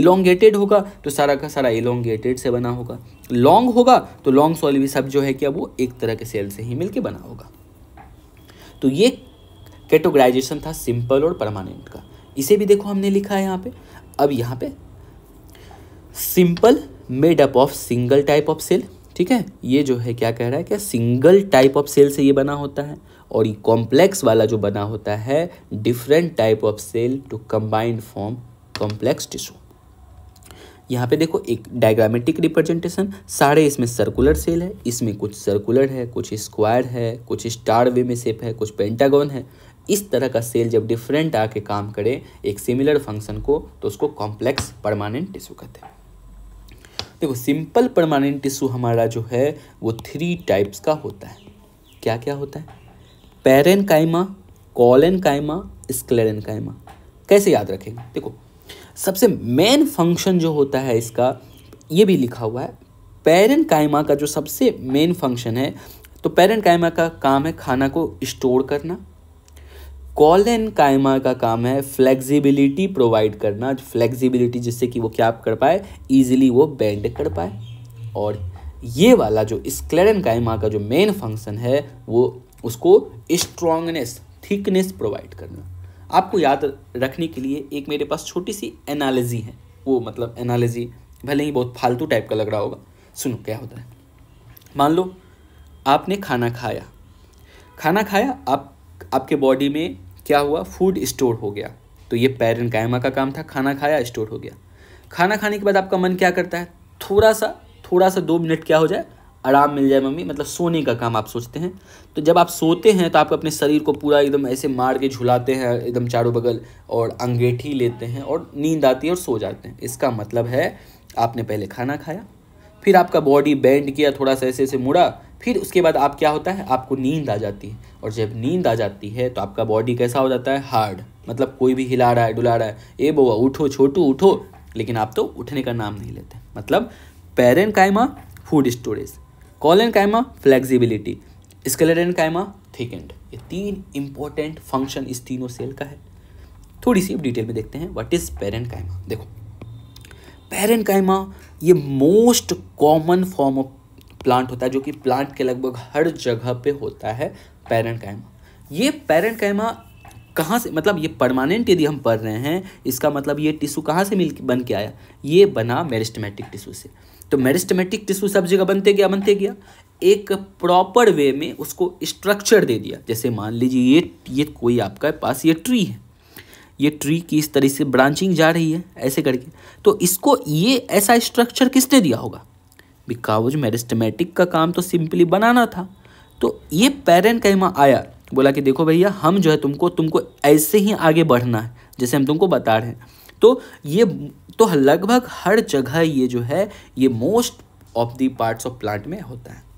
इलोंगेटेड होगा तो सारा का सारा इलोंगेटेड से बना होगा लॉन्ग होगा तो लॉन्ग सॉलिवी सब जो है क्या वो एक तरह के सेल से ही मिलके बना होगा तो ये कैटोग्राइजेशन था सिंपल और परमानेंट का इसे भी देखो हमने लिखा है यहाँ पे अब यहाँ पे simple made up of single type of cell ठीक है ये जो है क्या कह रहा है कि सिंगल टाइप ऑफ सेल से ये बना होता है और ये कॉम्प्लेक्स वाला जो बना होता है different type of cell to combined form complex tissue यहाँ पे देखो एक डायग्रामेटिक रिप्रेजेंटेशन सारे इसमें सर्कुलर सेल है इसमें कुछ सर्कुलर है कुछ स्क्वायर है कुछ स्टार वे में सेप है कुछ पेंटागॉन है इस तरह का सेल जब डिफरेंट आके काम करे एक सिमिलर फंक्शन को तो उसको कॉम्प्लेक्स परमानेंट टिश्यू कहते हैं देखो सिंपल परमानेंट टिश्यू हमारा जो है वो थ्री टाइप्स का होता है क्या क्या होता है पैरन कायमा कॉलन कायमा स्क्लेरन कायमा कैसे याद रखेंगे देखो सबसे मेन फंक्शन जो होता है इसका ये भी लिखा हुआ है पैरन कायमा का जो सबसे मेन फंक्शन है तो पैरन कायमा का काम है खाना को स्टोर करना कॉलन कायमा का काम है फ्लेक्सिबिलिटी प्रोवाइड करना फ्लेक्सिबिलिटी जिससे कि वो क्या कर पाए ईजिली वो बेंड कर पाए और ये वाला जो स्क्लेरन कायमा का जो मेन फंक्शन है वो उसको स्ट्रांगनेस थिकनेस प्रोवाइड करना आपको याद रखने के लिए एक मेरे पास छोटी सी एनालिजी है वो मतलब एनालिजी भले ही बहुत फालतू टाइप का लग रहा होगा सुनो क्या होता है मान लो आपने खाना खाया खाना खाया आप आपके बॉडी में क्या हुआ फूड स्टोर हो गया तो ये पैरन कायमा का काम था खाना खाया स्टोर हो गया खाना खाने के बाद आपका मन क्या करता है थोड़ा सा थोड़ा सा दो मिनट क्या हो जाए आराम मिल जाए मम्मी मतलब सोने का काम आप सोचते हैं तो जब आप सोते हैं तो आप अपने शरीर को पूरा एकदम ऐसे मार के झुलाते हैं एकदम चारों बगल और अंगेठी लेते हैं और नींद आती है और सो जाते हैं इसका मतलब है आपने पहले खाना खाया फिर आपका बॉडी बैंड किया थोड़ा सा ऐसे ऐसे मुड़ा फिर उसके बाद आप क्या होता है आपको नींद आ जाती है और जब नींद आ जाती है तो आपका बॉडी कैसा हो जाता है हार्ड मतलब कोई भी हिला रहा है डुला रहा है ए बोवा उठो छोटू उठो लेकिन आप तो उठने का नाम नहीं लेते मतलब parenchyma food storage collenchyma flexibility sclerenchyma thickened ये तीन इंपॉर्टेंट फंक्शन इस तीनों सेल का है थोड़ी सी डिटेल में देखते हैं व्हाट इज़ पेरेंट कायमा देखो पेरेन कायमा ये most common form of plant होता है जो कि प्लांट के लगभग हर जगह पे होता है पेरेंट कैमा ये पैरेंट कैमा कहाँ से मतलब ये परमानेंट यदि हम पढ़ रहे हैं इसका मतलब ये टिश्यू कहाँ से मिल बन के आया ये बना मेरिस्टमेटिक टिश्यू से तो मेरिस्टमेटिक टिश्यू सब जगह बनते गया बनते गया एक प्रॉपर वे में उसको स्ट्रक्चर दे दिया जैसे मान लीजिए ये ये कोई आपका पास ये ट्री है ये ट्री की इस तरीके से ब्रांचिंग जा रही है ऐसे करके तो इसको ये ऐसा स्ट्रक्चर किसने दिया होगा बिकॉज मेरिस्टमेटिक का काम तो सिंपली बनाना था तो ये पेरेंट कहीं आया बोला कि देखो भैया हम जो है तुमको तुमको ऐसे ही आगे बढ़ना है जैसे हम तुमको बता रहे हैं तो ये तो लगभग हर जगह ये जो है ये most of the parts of plant में होता है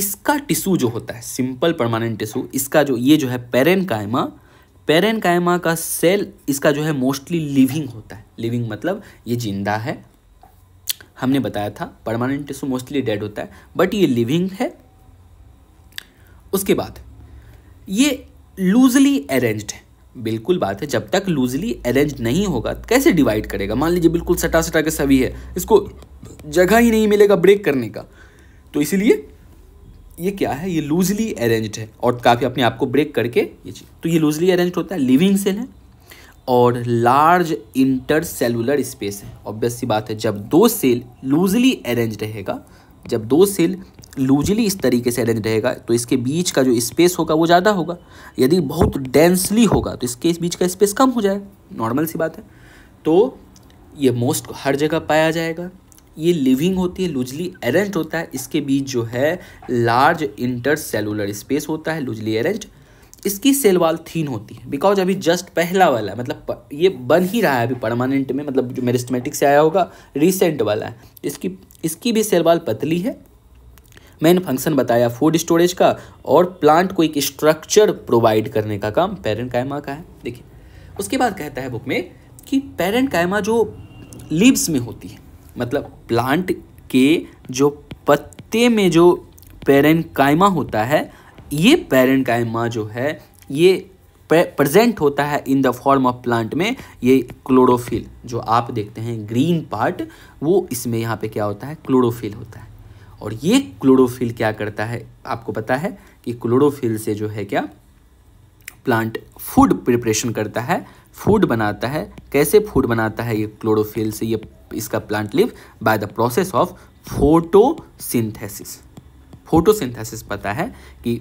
इसका टिश्यू जो होता है सिंपल परमानेंट टिश्यू इसका जो ये जो है पेरेन कायमा पेरेन का सेल इसका जो है मोस्टली लिविंग होता है लिविंग मतलब ये जिंदा है हमने बताया था परमानेंट टिश्यू मोस्टली डेड होता है बट ये लिविंग है उसके बाद ये लूजली अरेंज्ड है बिल्कुल बात है जब तक लूजली अरेंज नहीं होगा कैसे डिवाइड करेगा मान लीजिए बिल्कुल सटा सटा के सभी है इसको जगह ही नहीं मिलेगा ब्रेक करने का तो इसीलिए ये क्या है ये लूजली अरेंज्ड है और काफ़ी अपने आप को ब्रेक करके ये चीज़ तो ये लूजली अरेंज्ड होता है लिविंग सेल है और लार्ज इंटर सेलुलर स्पेस है ऑब्वियस सी बात है जब दो सेल लूजली अरेंज रहेगा जब दो सेल लूजली इस तरीके से अरेंज रहेगा तो इसके बीच का जो स्पेस होगा वो ज़्यादा होगा यदि बहुत डेंसली होगा तो इसके इस बीच का स्पेस कम हो जाएगा नॉर्मल सी बात है तो ये मोस्ट हर जगह पाया जाएगा ये लिविंग होती है लुजली अरेंज होता है इसके बीच जो है लार्ज इंटर सेलुलर स्पेस होता है लुजली अरेंज इसकी सेल थीन होती है बिकॉज अभी जस्ट पहला वाला मतलब ये बन ही रहा है अभी परमानेंट में मतलब जो मेरिस्टमेटिक से आया होगा रिसेंट वाला है इसकी इसकी भी सेल पतली है मेन फंक्शन बताया फूड स्टोरेज का और प्लांट को एक स्ट्रक्चर प्रोवाइड करने का काम पेरेंट कायमा का है देखिए उसके बाद कहता है बुक में कि पेरेंट कायमा जो लीव्स में होती है मतलब प्लांट के जो पत्ते में जो पेरेन कायमा होता है ये पेरेंट कायमा जो है ये प्रेजेंट होता है in the form of plant में ये क्लोरोफिल जो आप देखते हैं ग्रीन पार्ट वो इसमें यहाँ पे क्या होता है क्लोरोफिल होता है और ये क्लोरोफिल क्या करता है आपको पता है कि क्लोरोफिल से जो है क्या प्लांट फूड प्रिपरेशन करता है फूड बनाता है कैसे फूड बनाता है ये क्लोरोफिल से ये इसका plant live by the process of photosynthesis photosynthesis पता है कि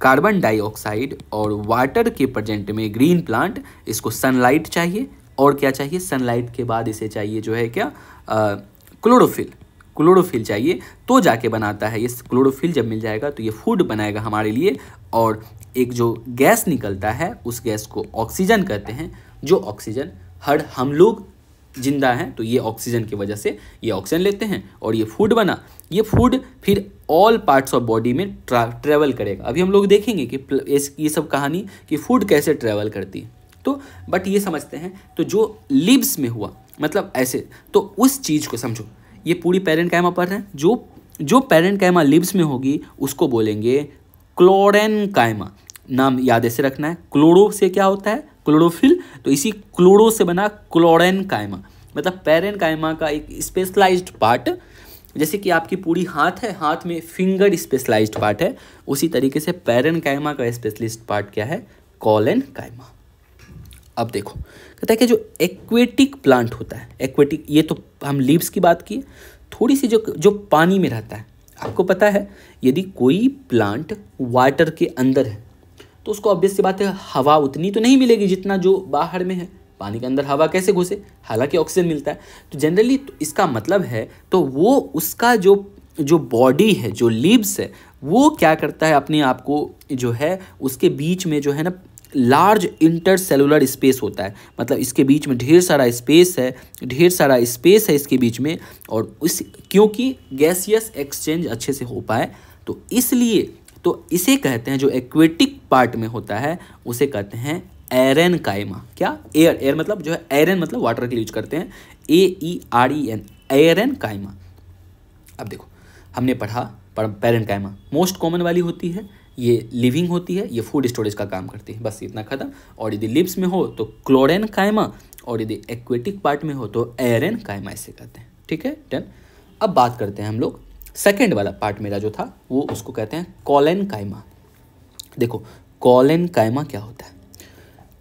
कार्बन डाइऑक्साइड और वाटर के प्रजेंट में ग्रीन प्लांट इसको सनलाइट चाहिए और क्या चाहिए सनलाइट के बाद इसे चाहिए जो है क्या क्लोरोफिल क्लोरोफिल चाहिए तो जाके बनाता है ये क्लोरोफिल जब मिल जाएगा तो ये फूड बनाएगा हमारे लिए और एक जो गैस निकलता है उस गैस को ऑक्सीजन कहते हैं जो ऑक्सीजन हर हम लोग जिंदा हैं तो ये ऑक्सीजन की वजह से ये ऑक्सीजन लेते हैं और ये फूड बना ये फूड फिर ऑल पार्ट्स ऑफ बॉडी में ट्रैवल करेगा अभी हम लोग देखेंगे कि ये सब कहानी कि फूड कैसे ट्रैवल करती है तो बट ये समझते हैं तो जो लिब्स में हुआ मतलब ऐसे तो उस चीज़ को समझो ये पूरी पेरेंट कैमा पढ़ रहे हैं जो जो पेरेंट कैमा लिब्स में होगी उसको बोलेंगे क्लोरेन कायमा नाम याद ऐसे रखना है क्लोरो से क्या होता है क्लोरोफिल तो इसी क्लोरो से बना क्लोरेन कायमा मतलब पेरेन कायमा का एक स्पेशलाइज्ड पार्ट जैसे कि आपकी पूरी हाथ है हाथ में फिंगर स्पेशलाइज्ड पार्ट है उसी तरीके से पेरेन कायमा का स्पेशलिस्ट पार्ट क्या है कॉलेन कायमा अब देखो कहता है कि जो एक्वेटिक प्लांट होता है एक्वेटिक ये तो हम लीव्स की बात की थोड़ी सी जो जो पानी में रहता है आपको पता है यदि कोई प्लांट वाटर के अंदर है तो उसको ऑब्वियस सी बात है हवा उतनी तो नहीं मिलेगी जितना जो बाहर में है पानी के अंदर हवा कैसे घुसे हालांकि ऑक्सीजन मिलता है तो जनरली तो इसका मतलब है तो वो उसका जो जो बॉडी है जो लीव्स है वो क्या करता है अपने आप को जो है उसके बीच में जो है ना लार्ज इंटर सेलुलर स्पेस होता है मतलब इसके बीच में ढेर सारा स्पेस है ढेर सारा स्पेस है इसके बीच में और उस क्योंकि गैसियस एक्सचेंज अच्छे से हो पाए तो इसलिए तो इसे कहते हैं जो एक्वेटिक पार्ट में होता है उसे कहते हैं एरन कायमा क्या एयर एयर मतलब जो है एरन मतलब वाटर के लिए यूज करते हैं ए ई आर ई एन एरन कायमा अब देखो हमने पढ़ा पैरन कायमा मोस्ट कॉमन वाली होती है ये लिविंग होती है ये फूड स्टोरेज का काम करती है बस इतना ख़त्म और यदि लिप्स में हो तो क्लोरेन कायमा और यदि एक्वेटिक पार्ट में हो तो एरन कायमा इसे कहते हैं ठीक है डन अब बात करते हैं हम लोग सेकेंड वाला पार्ट मेरा जो था वो उसको कहते हैं कॉलन कायमा देखो कॉलन कायमा क्या होता है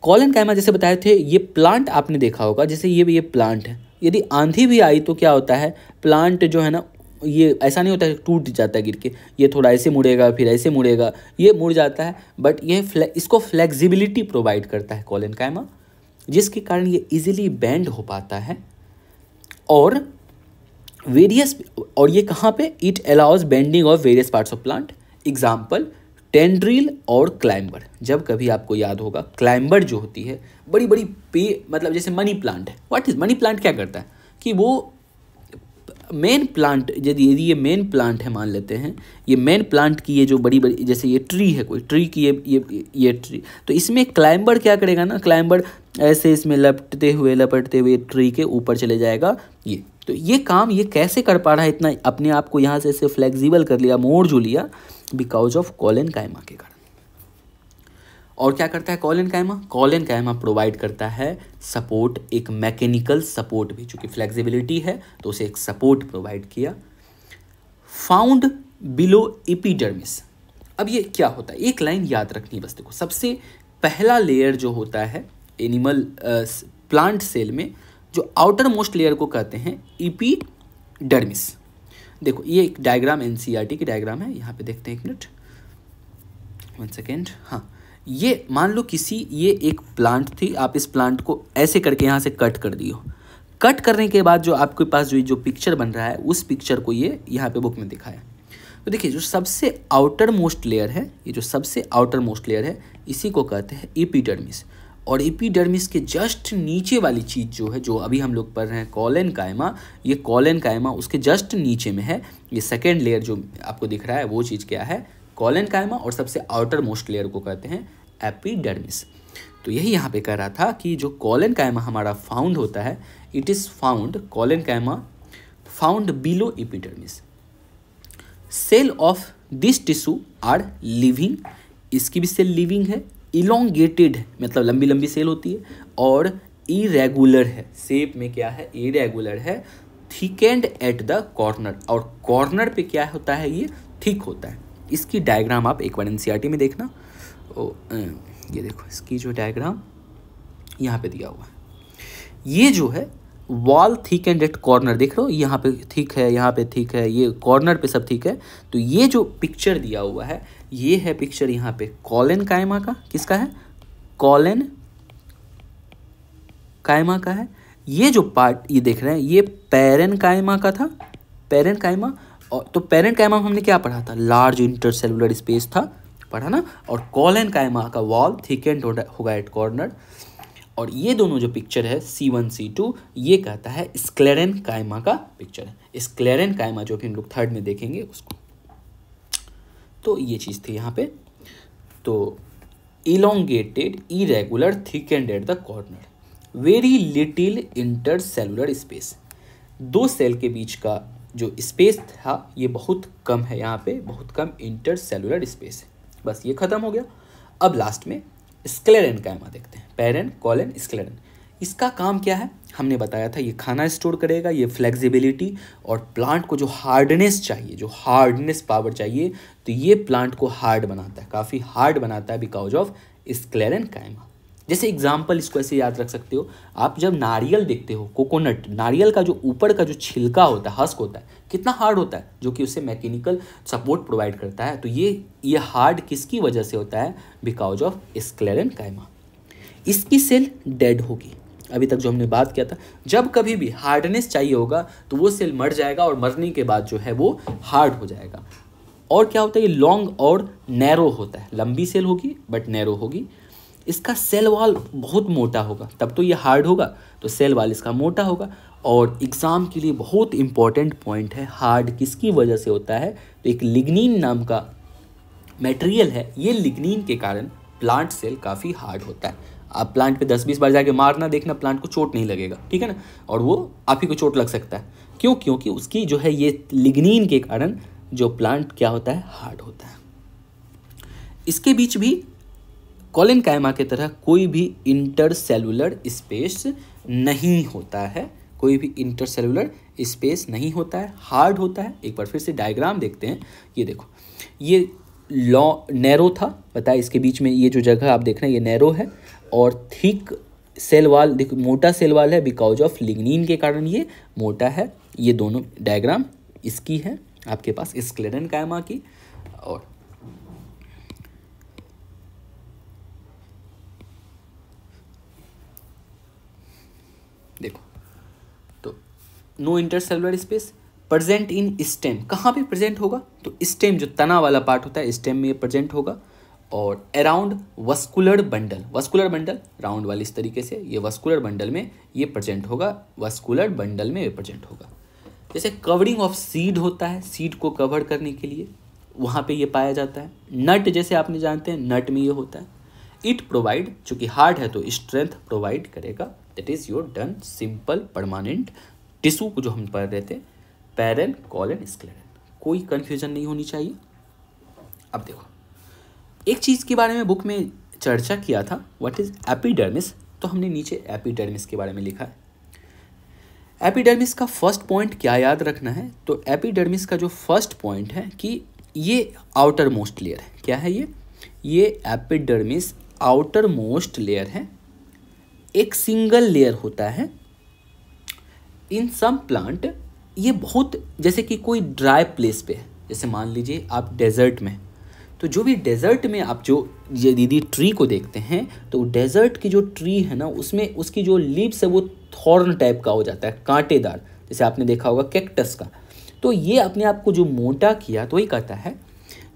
कॉलन कायमा जैसे बताए थे ये प्लांट आपने देखा होगा जैसे ये भी ये प्लांट है यदि आंधी भी आई तो क्या होता है प्लांट जो है ना ये ऐसा नहीं होता है टूट जाता है गिर के ये थोड़ा ऐसे मुड़ेगा फिर ऐसे मुड़ेगा ये मुड़ जाता है बट ये फ्ले, इसको फ्लेक्सिबिलिटी प्रोवाइड करता है कॉलन कायमा जिसके कारण ये इजीली बैंड हो पाता है और वेरियस और ये कहाँ पे it allows bending of various parts of plant example tendril और क्लाइंबर जब कभी आपको याद होगा क्लाइंबर जो होती है बड़ी बड़ी पे मतलब जैसे मनी प्लांट है व्हाट इज़ मनी प्लांट क्या करता है कि वो मेन प्लांट यदि यदि ये मेन प्लांट है मान लेते हैं ये मेन प्लांट की ये जो बड़ी बड़ी जैसे ये ट्री है कोई ट्री की ये ये ये ट्री तो इसमें क्लाइंबर क्या करेगा ना क्लाइंबर ऐसे इसमें लपटते हुए लपटते हुए ट्री के ऊपर चले जाएगा ये तो ये काम ये कैसे कर पा रहा है इतना अपने आप को यहाँ से ऐसे फ्लेक्सिबल कर लिया मोड़ जो लिया बिकॉज ऑफ कॉलन कायमा के कारण और क्या करता है कॉलन कायमा कॉलन कायमा प्रोवाइड करता है सपोर्ट एक मैकेनिकल सपोर्ट भी चूंकि फ्लेक्सिबिलिटी है तो उसे एक सपोर्ट प्रोवाइड किया फाउंड बिलो इपीडर्मिस अब ये क्या होता है एक लाइन याद रखनी बस देखो सबसे पहला लेयर जो होता है एनिमल प्लांट सेल में जो आउटर मोस्ट लेयर को कहते हैं डर्मिस देखो ये एक डायग्राम एन e की डायग्राम है यहाँ पे देखते हैं एक मिनट वन सेकेंड हाँ ये मान लो किसी ये एक प्लांट थी आप इस प्लांट को ऐसे करके यहाँ से कट कर दियो कट करने के बाद जो आपके पास जो जो पिक्चर बन रहा है उस पिक्चर को ये यहाँ पे बुक में दिखाया तो देखिए जो सबसे आउटर मोस्ट लेयर है ये जो सबसे आउटर मोस्ट लेयर है इसी को कहते हैं ईपीडर्मिस और एपीडर्मिस के जस्ट नीचे वाली चीज़ जो है जो अभी हम लोग पढ़ रहे हैं कॉलन कायमा ये कॉलन कायमा उसके जस्ट नीचे में है ये सेकेंड लेयर जो आपको दिख रहा है वो चीज़ क्या है कॉलन कायमा और सबसे आउटर मोस्ट लेयर को कहते हैं एपीडर्मिस तो यही यहाँ पे कह रहा था कि जो कॉलन कायमा हमारा फाउंड होता है it is found collenchyma found below epidermis cell of this tissue are living इसकी भी सेल लिविंग है इलोंगेटेड मतलब लंबी लंबी सेल होती है और इरेगुलर है सेप में क्या है इरेगुलर है एंड एट द कॉर्नर और कॉर्नर पे क्या होता है ये थिक होता है इसकी डायग्राम आप एक बार एन e में देखना ओ, ये देखो इसकी जो डायग्राम यहाँ पे दिया हुआ है ये जो है wall thickened at corner देख रहे हो यहाँ पे थिक है यहाँ पे थिक है ये कॉर्नर पे सब थिक है तो ये जो पिक्चर दिया हुआ है ये है पिक्चर यहाँ पे कॉलन कायमा का किसका है कॉलन कायमा का है ये जो पार्ट ये देख रहे हैं ये पेरन कायमा का था पेरन कायमा और तो पेरेंट कायमा हमने क्या पढ़ा था लार्ज इंटरसेलुलर स्पेस था पढ़ा ना और कॉलन कायमा का वॉल एंड होगा एट कॉर्नर और ये दोनों जो पिक्चर है सी वन सी टू ये कहता है स्क्लेरन कायमा का पिक्चर है स्क्लेरन कायमा जो कि हम लोग थर्ड में देखेंगे उसको तो ये चीज़ थी यहाँ पे तो elongated irregular thickened at the corner very little intercellular space दो सेल के बीच का जो स्पेस था ये बहुत कम है यहाँ पे बहुत कम इंटर सेलुलर स्पेस है बस ये ख़त्म हो गया अब लास्ट में स्क्लेरन का देखते हैं पेरन कॉलन स्क्लेरन इसका काम क्या है हमने बताया था ये खाना स्टोर करेगा ये फ्लेक्सिबिलिटी और प्लांट को जो हार्डनेस चाहिए जो हार्डनेस पावर चाहिए तो ये प्लांट को हार्ड बनाता है काफ़ी हार्ड बनाता है बिकॉज ऑफ स्क्लेरन कैमा जैसे एग्जाम्पल इसको ऐसे याद रख सकते हो आप जब नारियल देखते हो कोकोनट नारियल का जो ऊपर का जो छिलका होता है हस्क होता है कितना हार्ड होता है जो कि उसे मैकेनिकल सपोर्ट प्रोवाइड करता है तो ये ये हार्ड किसकी वजह से होता है बिकॉज ऑफ स्क्लेरन कायमा इसकी सेल डेड होगी अभी तक जो हमने बात किया था जब कभी भी हार्डनेस चाहिए होगा तो वो सेल मर जाएगा और मरने के बाद जो है वो हार्ड हो जाएगा और क्या होता है ये लॉन्ग और नैरो होता है लंबी सेल होगी बट नैरो होगी इसका सेल वाल बहुत मोटा होगा तब तो ये हार्ड होगा तो सेल वाल इसका मोटा होगा और एग्ज़ाम के लिए बहुत इंपॉर्टेंट पॉइंट है हार्ड किसकी वजह से होता है तो एक लिग्निन नाम का मटेरियल है ये लिग्निन के कारण प्लांट सेल काफ़ी हार्ड होता है आप प्लांट पे दस बीस बार जाके मारना देखना प्लांट को चोट नहीं लगेगा ठीक है ना और वो आप ही को चोट लग सकता है क्यों क्योंकि उसकी जो है ये लिग्निन के कारण जो प्लांट क्या होता है हार्ड होता है इसके बीच भी कॉलिन कायमा की तरह कोई भी इंटरसेलुलर स्पेस नहीं होता है कोई भी इंटरसेलुलर स्पेस नहीं होता है हार्ड होता है एक बार फिर से डायग्राम देखते हैं ये देखो ये लॉ नैरो था पता है इसके बीच में ये जो जगह आप देख रहे हैं ये नैरो है और थिक सेल वाल देखो मोटा सेल वाल है बिकॉज ऑफ लिग्निन के कारण ये मोटा है ये दोनों डायग्राम इसकी है आपके पास स्क्लेडन कायमा की और देखो तो no intercellular space present in stem कहाँ पे प्रेजेंट होगा तो स्टेम जो तना वाला पार्ट होता है स्टेम में ये प्रेजेंट होगा और around vascular bundle vascular bundle round वाले इस तरीके से ये वस्कुलर बंडल में ये प्रेजेंट होगा वस्कुलर बंडल में ये प्रेजेंट होगा जैसे कवरिंग ऑफ सीड होता है सीड को कवर करने के लिए वहाँ पे ये पाया जाता है नट जैसे आपने जानते हैं नट में ये होता है इट प्रोवाइड चूंकि हार्ड है तो स्ट्रेंथ प्रोवाइड करेगा that is your done simple permanent tissue को जो हम पढ़ रहे थे पैरल कॉलन स्क्लेरन कोई कन्फ्यूजन नहीं होनी चाहिए अब देखो एक चीज़ के बारे में बुक में चर्चा किया था व्हाट इज़ एपिडर्मिस तो हमने नीचे एपिडर्मिस के बारे में लिखा है एपिडर्मिस का फर्स्ट पॉइंट क्या याद रखना है तो एपिडर्मिस का जो फर्स्ट पॉइंट है कि ये आउटर मोस्ट लेयर है क्या है ये ये एपिडर्मिस आउटर मोस्ट लेयर है एक सिंगल लेयर होता है इन सम प्लांट ये बहुत जैसे कि कोई ड्राई प्लेस पे है जैसे मान लीजिए आप डेजर्ट में तो जो भी डेजर्ट में आप जो ये दीदी ट्री को देखते हैं तो डेजर्ट की जो ट्री है ना उसमें उसकी जो लीव्स है वो थॉर्न टाइप का हो जाता है कांटेदार जैसे आपने देखा होगा कैक्टस का तो ये अपने आप को जो मोटा किया तो वही कहता है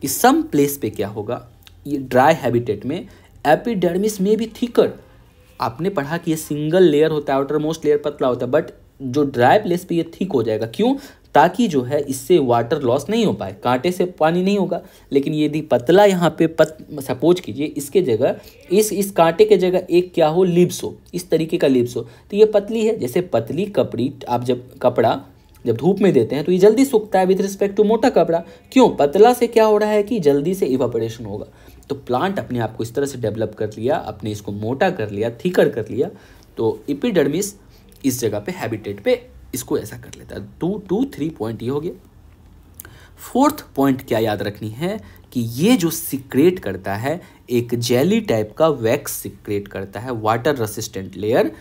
कि सम प्लेस पे क्या होगा ये ड्राई हैबिटेट में एपिडर्मिस में भी थिकर आपने पढ़ा कि ये सिंगल लेयर होता है आउटर मोस्ट लेयर पतला होता है बट जो ड्राई प्लेस पे ये ठीक हो जाएगा क्यों ताकि जो है इससे वाटर लॉस नहीं हो पाए कांटे से पानी नहीं होगा लेकिन यदि पतला यहाँ पे पत सपोज कीजिए इसके जगह इस इस कांटे के जगह एक क्या हो लिप्स हो इस तरीके का लिप्स हो तो ये पतली है जैसे पतली कपड़ी आप जब कपड़ा जब धूप में देते हैं तो ये जल्दी सूखता है विथ रिस्पेक्ट टू मोटा कपड़ा क्यों पतला से क्या हो रहा है कि जल्दी से इवापोरेशन होगा तो प्लांट अपने आप को इस तरह से डेवलप कर लिया अपने इसको मोटा कर लिया थीकर कर लिया तो इपिडर्मिस इस जगह पे हैबिटेट पे इसको ऐसा कर लेता है टू टू थ्री पॉइंट ये हो गया फोर्थ पॉइंट क्या याद रखनी है कि ये जो सिक्रेट करता है एक जेली टाइप का वैक्स सिक्रेट करता है वाटर रेसिस्टेंट लेयर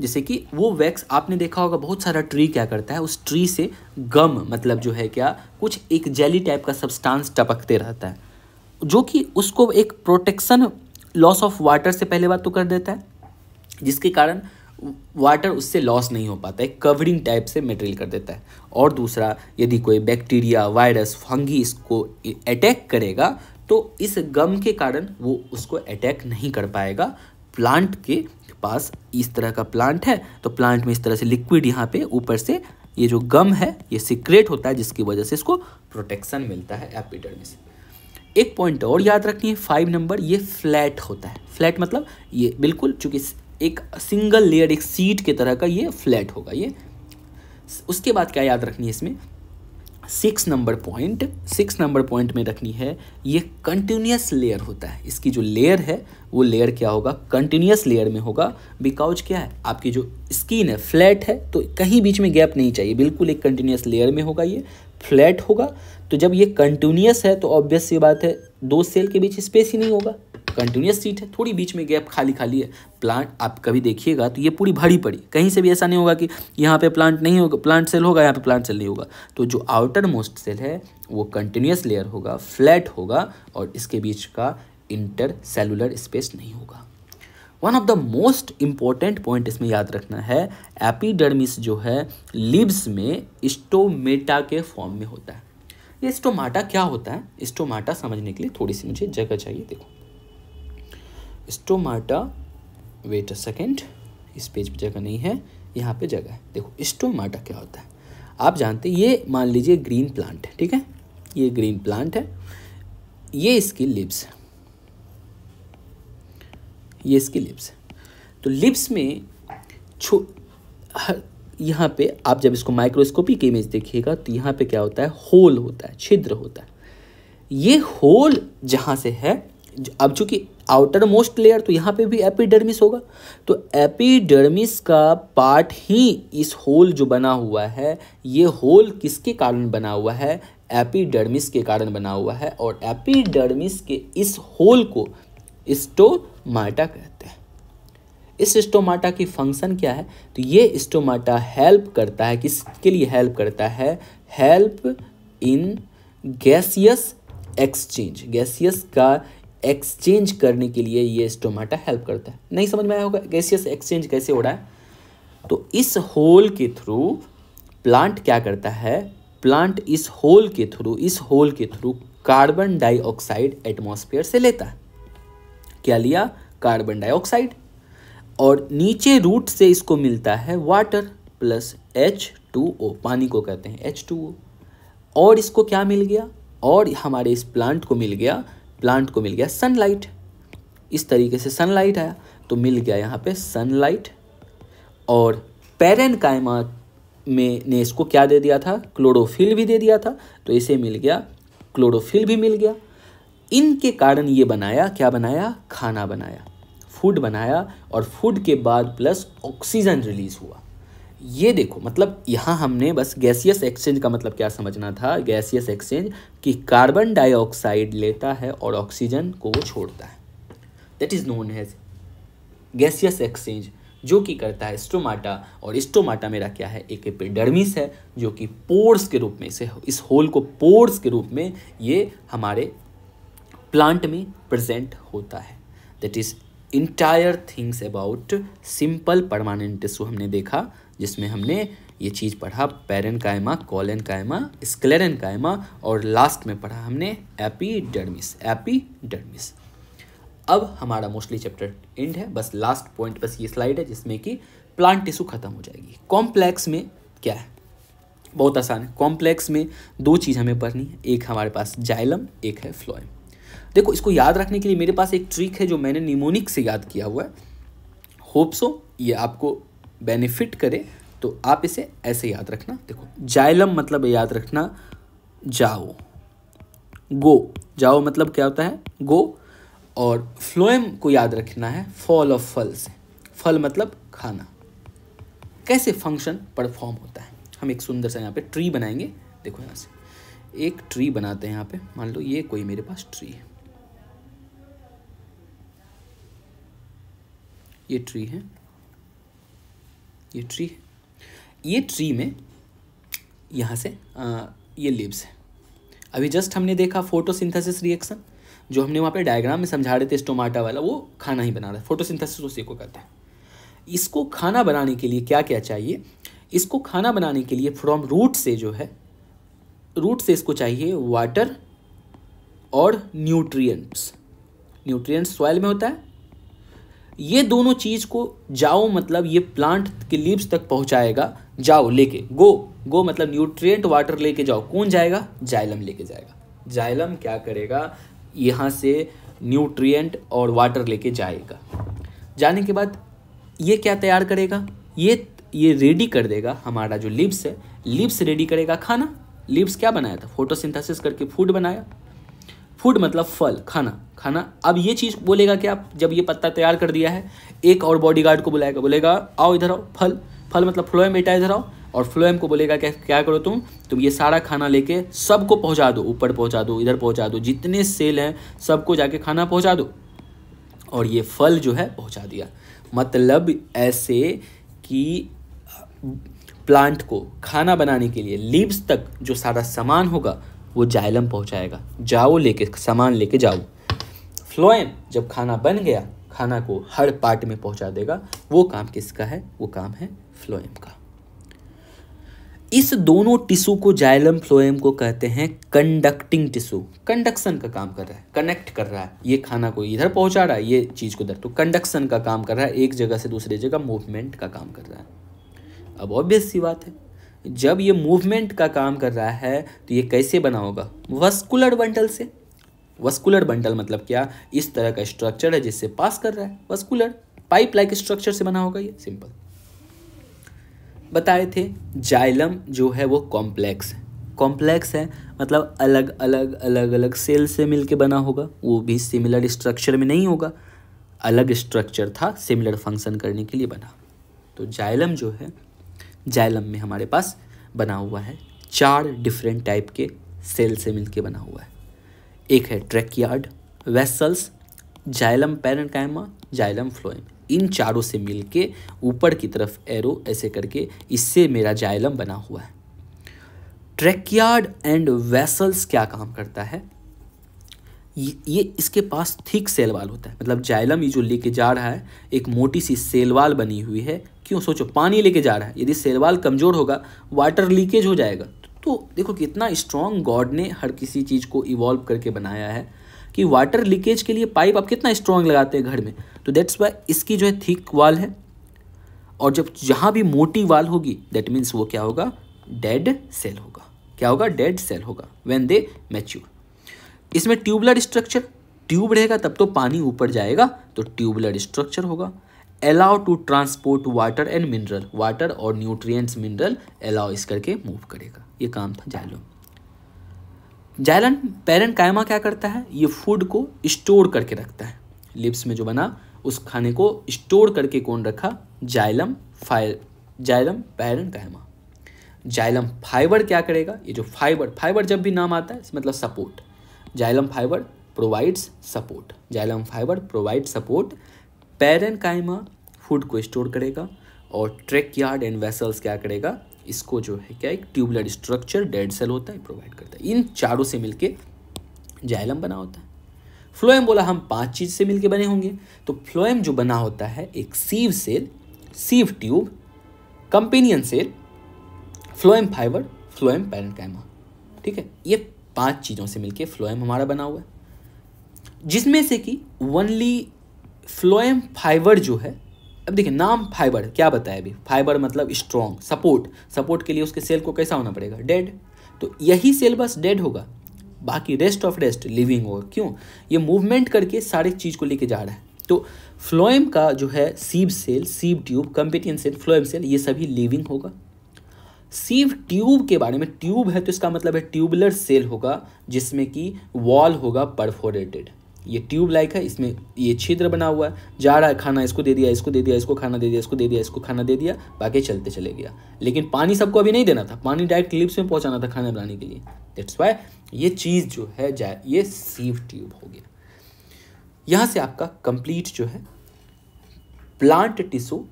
जैसे कि वो वैक्स आपने देखा होगा बहुत सारा ट्री क्या करता है उस ट्री से गम मतलब जो है क्या कुछ एक जेली टाइप का सब्सटेंस टपकते रहता है जो कि उसको एक प्रोटेक्शन लॉस ऑफ वाटर से पहले बात तो कर देता है जिसके कारण वाटर उससे लॉस नहीं हो पाता है कवरिंग टाइप से मेटेरियल कर देता है और दूसरा यदि कोई बैक्टीरिया वायरस फंगी इसको अटैक करेगा तो इस गम के कारण वो उसको अटैक नहीं कर पाएगा प्लांट के पास इस तरह का प्लांट है तो प्लांट में इस तरह से लिक्विड यहाँ पे ऊपर से ये जो गम है ये सिक्रेट होता है जिसकी वजह से इसको प्रोटेक्शन मिलता है एपिडर्मिस एक पॉइंट और याद रखनी है फाइव नंबर ये फ्लैट होता है फ्लैट मतलब ये बिल्कुल चूँकि एक सिंगल लेयर एक सीट के तरह का ये फ्लैट होगा ये उसके बाद क्या याद रखनी है इसमें six number point six number point में रखनी है ये कंटिन्यूस लेयर होता है इसकी जो लेयर है वो लेयर क्या होगा कंटिन्यूस लेयर में होगा बिकॉज क्या है आपकी जो स्किन है फ्लैट है तो कहीं बीच में गैप नहीं चाहिए बिल्कुल एक कंटिन्यूस लेयर में होगा ये फ्लैट होगा तो जब ये कंटिन्यूस है तो ऑब्वियस ये बात है दो सेल के बीच स्पेस ही नहीं होगा कंटिन्यूस सीट है थोड़ी बीच में गैप खाली खाली है प्लांट आप कभी देखिएगा तो ये पूरी भरी पड़ी कहीं से भी ऐसा नहीं होगा कि यहाँ पे प्लांट नहीं होगा प्लांट सेल होगा यहाँ पे प्लांट सेल नहीं होगा तो जो आउटर मोस्ट सेल है वो कंटिन्यूस लेयर होगा फ्लैट होगा और इसके बीच का इंटर सेलुलर स्पेस नहीं होगा one of the most important point इसमें याद रखना है एपीडर्मिस जो है लिब्स में स्टोमेटा के फॉर्म में होता है ये स्टोमाटा क्या होता है स्टोमाटा समझने के लिए थोड़ी सी मुझे जगह चाहिए देखो स्टोमाटा वेट अ सेकेंड इस पेज पे जगह नहीं है यहाँ पे जगह है देखो स्टोमाटा क्या होता है आप जानते हैं ये मान लीजिए ग्रीन प्लांट है ठीक है ये ग्रीन प्लांट है ये इसकी लिप्स है ये इसकी लिप्स है तो लिप्स में छो यहाँ पे आप जब इसको माइक्रोस्कोपी की इमेज देखिएगा तो यहाँ पे क्या होता है होल होता है छिद्र होता है ये होल जहाँ से है अब चूंकि आउटर मोस्ट लेयर तो यहाँ पे भी एपिडर्मिस होगा तो एपिडर्मिस का पार्ट ही इस होल जो बना हुआ है ये होल किसके कारण बना हुआ है एपिडर्मिस के कारण बना हुआ है और एपिडर्मिस के इस होल को स्टोमाटा कहते हैं इस स्टोमाटा की फंक्शन क्या है तो ये स्टोमाटा हेल्प करता है किसके लिए हेल्प करता है help in gaseous exchange gaseous का एक्सचेंज करने के लिए ये स्टोमाटा हेल्प करता है नहीं समझ में आया होगा गैसियस एक्सचेंज कैसे हो रहा है तो इस होल के थ्रू प्लांट क्या करता है प्लांट इस होल के थ्रू इस होल के थ्रू कार्बन डाइऑक्साइड एटमोसफियर से लेता है क्या लिया कार्बन डाइऑक्साइड और नीचे रूट से इसको मिलता है water plus H two O पानी को कहते हैं एच टू ओ और इसको क्या मिल गया और हमारे इस प्लांट को मिल गया प्लांट को मिल गया सनलाइट इस तरीके से सनलाइट आया तो मिल गया यहाँ पे सनलाइट और पेरेन कायमा में ने इसको क्या दे दिया था क्लोरोफिल भी दे दिया था तो इसे मिल गया क्लोरोफिल भी मिल गया इनके कारण ये बनाया क्या बनाया खाना बनाया फूड बनाया और फूड के बाद प्लस ऑक्सीजन रिलीज हुआ ये देखो मतलब यहाँ हमने बस गैसियस एक्सचेंज का मतलब क्या समझना था गैसियस एक्सचेंज कि कार्बन डाइऑक्साइड लेता है और ऑक्सीजन को वो छोड़ता है that is known as gaseous exchange जो कि करता है स्टोमाटा और स्टोमाटा मेरा क्या है एक एपिडर्मिस है जो कि पोर्स के रूप में इसे इस होल को पोर्स के रूप में ये हमारे प्लांट में प्रेजेंट होता है that is entire things about simple permanent tissue हमने देखा जिसमें हमने ये चीज़ पढ़ा पैरन कायमा कॉलन कायमा स्क्लेरन कायमा और लास्ट में पढ़ा हमने एपीडर्मिस एपीडर्मिस अब हमारा मोस्टली चैप्टर एंड है बस लास्ट पॉइंट बस ये स्लाइड है जिसमें कि प्लांट टिश्यू खत्म हो जाएगी कॉम्प्लेक्स में क्या है बहुत आसान है कॉम्प्लेक्स में दो चीज़ हमें पढ़नी है एक हमारे पास जाइलम एक है फ्लोएम देखो इसको याद रखने के लिए मेरे पास एक ट्रिक है जो मैंने निमोनिक से याद किया हुआ है होप सो ये आपको बेनिफिट करे तो आप इसे ऐसे याद रखना देखो जाइलम मतलब याद रखना जाओ गो जाओ मतलब क्या होता है गो और फ्लोएम को याद रखना है फॉल ऑफ फल से फल मतलब खाना कैसे फंक्शन परफॉर्म होता है हम एक सुंदर सा यहाँ पे ट्री बनाएंगे देखो यहाँ से एक ट्री बनाते हैं यहाँ पे मान लो ये कोई मेरे पास ट्री है ये ट्री है ये ट्री है ये ट्री में यहाँ से आ, ये लिव्स है अभी जस्ट हमने देखा फोटोसिंथेसिस रिएक्शन जो हमने वहाँ पे डायग्राम में समझा रहे थे स्टोमाटा वाला वो खाना ही बना रहा है फोटोसिंथेसिस उसी को करता है इसको खाना बनाने के लिए क्या क्या चाहिए इसको खाना बनाने के लिए फ्रॉम रूट से जो है रूट से इसको चाहिए वाटर और न्यूट्रिएंट्स न्यूट्रिएंट्स सॉयल में होता है ये दोनों चीज़ को जाओ मतलब ये प्लांट के लीव्स तक पहुंचाएगा जाओ लेके गो गो मतलब न्यूट्रिएंट वाटर लेके जाओ कौन जाएगा जाइलम लेके जाएगा जाइलम क्या करेगा यहाँ से न्यूट्रिएंट और वाटर लेके जाएगा जाने के बाद ये क्या तैयार करेगा ये ये रेडी कर देगा हमारा जो लिप्स है लिप्स रेडी करेगा खाना लिप्स क्या बनाया था फोटोसिंथेसिस करके फूड बनाया फूड मतलब फल खाना खाना अब ये चीज़ बोलेगा कि आप जब ये पत्ता तैयार कर दिया है एक और बॉडीगार्ड को बुलाएगा बोलेगा आओ इधर आओ फल फल मतलब फ्लोएम बेटा इधर आओ और फ्लोएम को बोलेगा क्या क्या करो तुम तुम ये सारा खाना लेके सबको पहुंचा दो ऊपर पहुंचा दो इधर पहुंचा दो जितने सेल हैं सबको जाके खाना पहुंचा दो और ये फल जो है पहुंचा दिया मतलब ऐसे कि प्लांट को खाना बनाने के लिए लीव्स तक जो सारा सामान होगा वो जाइलम पहुंचाएगा जाओ लेके सामान लेके जाओ फ्लोएम जब खाना बन गया खाना को हर पार्ट में पहुंचा देगा वो काम किसका है वो काम है फ्लोएम का इस दोनों टिशू को जाइलम फ्लोएम को कहते हैं कंडक्टिंग टिशू कंडक्शन का काम कर रहा है कनेक्ट कर रहा है ये खाना को इधर पहुंचा रहा है ये चीज़ को उधर तो कंडक्शन का काम कर रहा है एक जगह से दूसरी जगह मूवमेंट का काम कर रहा है अब ऑब्वियस सी बात है जब ये मूवमेंट का काम कर रहा है तो ये कैसे बना होगा वस्कुलर बंटल से वस्कुलर बंटल मतलब क्या इस तरह का स्ट्रक्चर है जिससे पास कर रहा है वस्कुलर पाइप लाइक स्ट्रक्चर से बना होगा ये सिंपल बताए थे जाइलम जो है वो कॉम्प्लेक्स है कॉम्प्लेक्स है मतलब अलग अलग अलग अलग सेल से मिलके बना होगा वो भी सिमिलर स्ट्रक्चर में नहीं होगा अलग स्ट्रक्चर था सिमिलर फंक्शन करने के लिए बना तो जाइलम जो है जाइलम में हमारे पास बना हुआ है चार डिफरेंट टाइप के सेल से मिलके बना हुआ है एक है यार्ड वेसल्स जाइलम कैमा जाइलम फ्लोएम इन चारों से मिलके ऊपर की तरफ एरो ऐसे करके इससे मेरा जाइलम बना हुआ है यार्ड एंड वेसल्स क्या काम करता है ये इसके पास थिक सेल वाल होता है मतलब जाइलम ये जो लेके जा रहा है एक मोटी सी सेल वाल बनी हुई है क्यों सोचो पानी लेके जा रहा है यदि सेलवाल कमज़ोर होगा वाटर लीकेज हो जाएगा तो देखो कितना स्ट्रॉन्ग गॉड ने हर किसी चीज़ को इवॉल्व करके बनाया है कि वाटर लीकेज के लिए पाइप आप कितना स्ट्रॉन्ग लगाते हैं घर में तो दैट्स वाई इसकी जो है थिक वाल है और जब जहाँ भी मोटी वाल होगी दैट मीन्स वो क्या होगा डेड सेल होगा क्या होगा डेड सेल होगा वेन दे मैच्योर इसमें ट्यूबलर स्ट्रक्चर ट्यूब रहेगा तब तो पानी ऊपर जाएगा तो ट्यूबलर स्ट्रक्चर होगा allow to transport water and mineral water और न्यूट्रिएंट्स मिनरल अलाउ इस करके मूव करेगा ये काम था जाइलम जायलन पेरेंट कायमा क्या करता है ये फूड को स्टोर करके रखता है लिप्स में जो बना उस खाने को स्टोर करके कौन रखा जायलम फायर जायलम पैरन कायमा जायलम फाइबर क्या करेगा ये जो फाइबर फाइबर जब भी नाम आता है मतलब support xylem fibre provides support xylem fibre provide support कायमा फूड को स्टोर करेगा और ट्रैक यार्ड एंड वेसल्स क्या करेगा इसको जो है क्या एक ट्यूबलेट स्ट्रक्चर डेड सेल होता है प्रोवाइड करता है इन चारों से मिलके जाइलम बना होता है फ्लोएम बोला हम पांच चीज से मिलके बने होंगे तो फ्लोएम जो बना होता है एक sieve cell sieve tube companion cell phloem fibre phloem कायमा ठीक है ये पांच चीज़ों से मिलके फ्लोएम हमारा बना हुआ है जिसमें से कि वनली फ्लोएम फाइबर जो है अब देखिए नाम फाइबर क्या बताया अभी फाइबर मतलब स्ट्रॉन्ग सपोर्ट सपोर्ट के लिए उसके सेल को कैसा होना पड़ेगा डेड तो यही सेल बस डेड होगा बाकी रेस्ट ऑफ रेस्ट लिविंग होगा क्यों ये मूवमेंट करके सारी चीज़ को लेके जा रहा है तो फ्लोएम का जो है sieve cell sieve tube companion cell phloem cell ये सभी लिविंग होगा सीव ट्यूब के बारे में ट्यूब है तो इसका मतलब है ट्यूबलर सेल होगा जिसमें कि वॉल होगा परफोरेटेड ये ट्यूब लाइक है इसमें ये छिद्र बना हुआ है जा रहा है खाना इसको दे दिया इसको दे दिया इसको खाना दे दिया इसको दे दिया इसको खाना दे दिया बाकी चलते चले गया लेकिन पानी सबको अभी नहीं देना था पानी डायरेक्ट लिप्स में पहुंचाना था खाना बनाने के लिए दैट्स वाई ये चीज़ जो है जाए ये सीव ट्यूब हो गया यहाँ से आपका कंप्लीट जो है प्लांट टिशू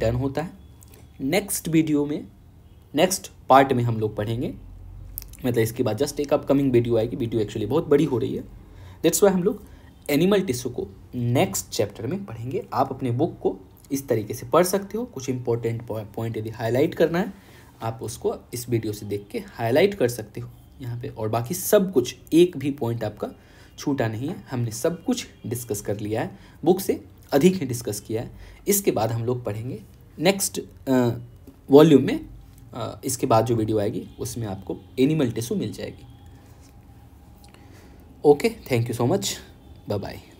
डन होता है नेक्स्ट वीडियो में नेक्स्ट पार्ट में हम लोग पढ़ेंगे मतलब इसके बाद जस्ट एक अपकमिंग वीडियो आएगी वीडियो एक्चुअली बहुत बड़ी हो रही है दैट्स वाई हम लोग एनिमल टिश्यू को नेक्स्ट चैप्टर में पढ़ेंगे आप अपने बुक को इस तरीके से पढ़ सकते हो कुछ इंपॉर्टेंट पॉइंट यदि हाईलाइट करना है आप उसको इस वीडियो से देख के हाईलाइट कर सकते हो यहाँ पे और बाकी सब कुछ एक भी पॉइंट आपका छूटा नहीं है हमने सब कुछ डिस्कस कर लिया है बुक से अधिक ही डिस्कस किया है इसके बाद हम लोग पढ़ेंगे नेक्स्ट वॉल्यूम में आ, इसके बाद जो वीडियो आएगी उसमें आपको एनिमल टिश्यू मिल जाएगी okay thank you so much Bye bye.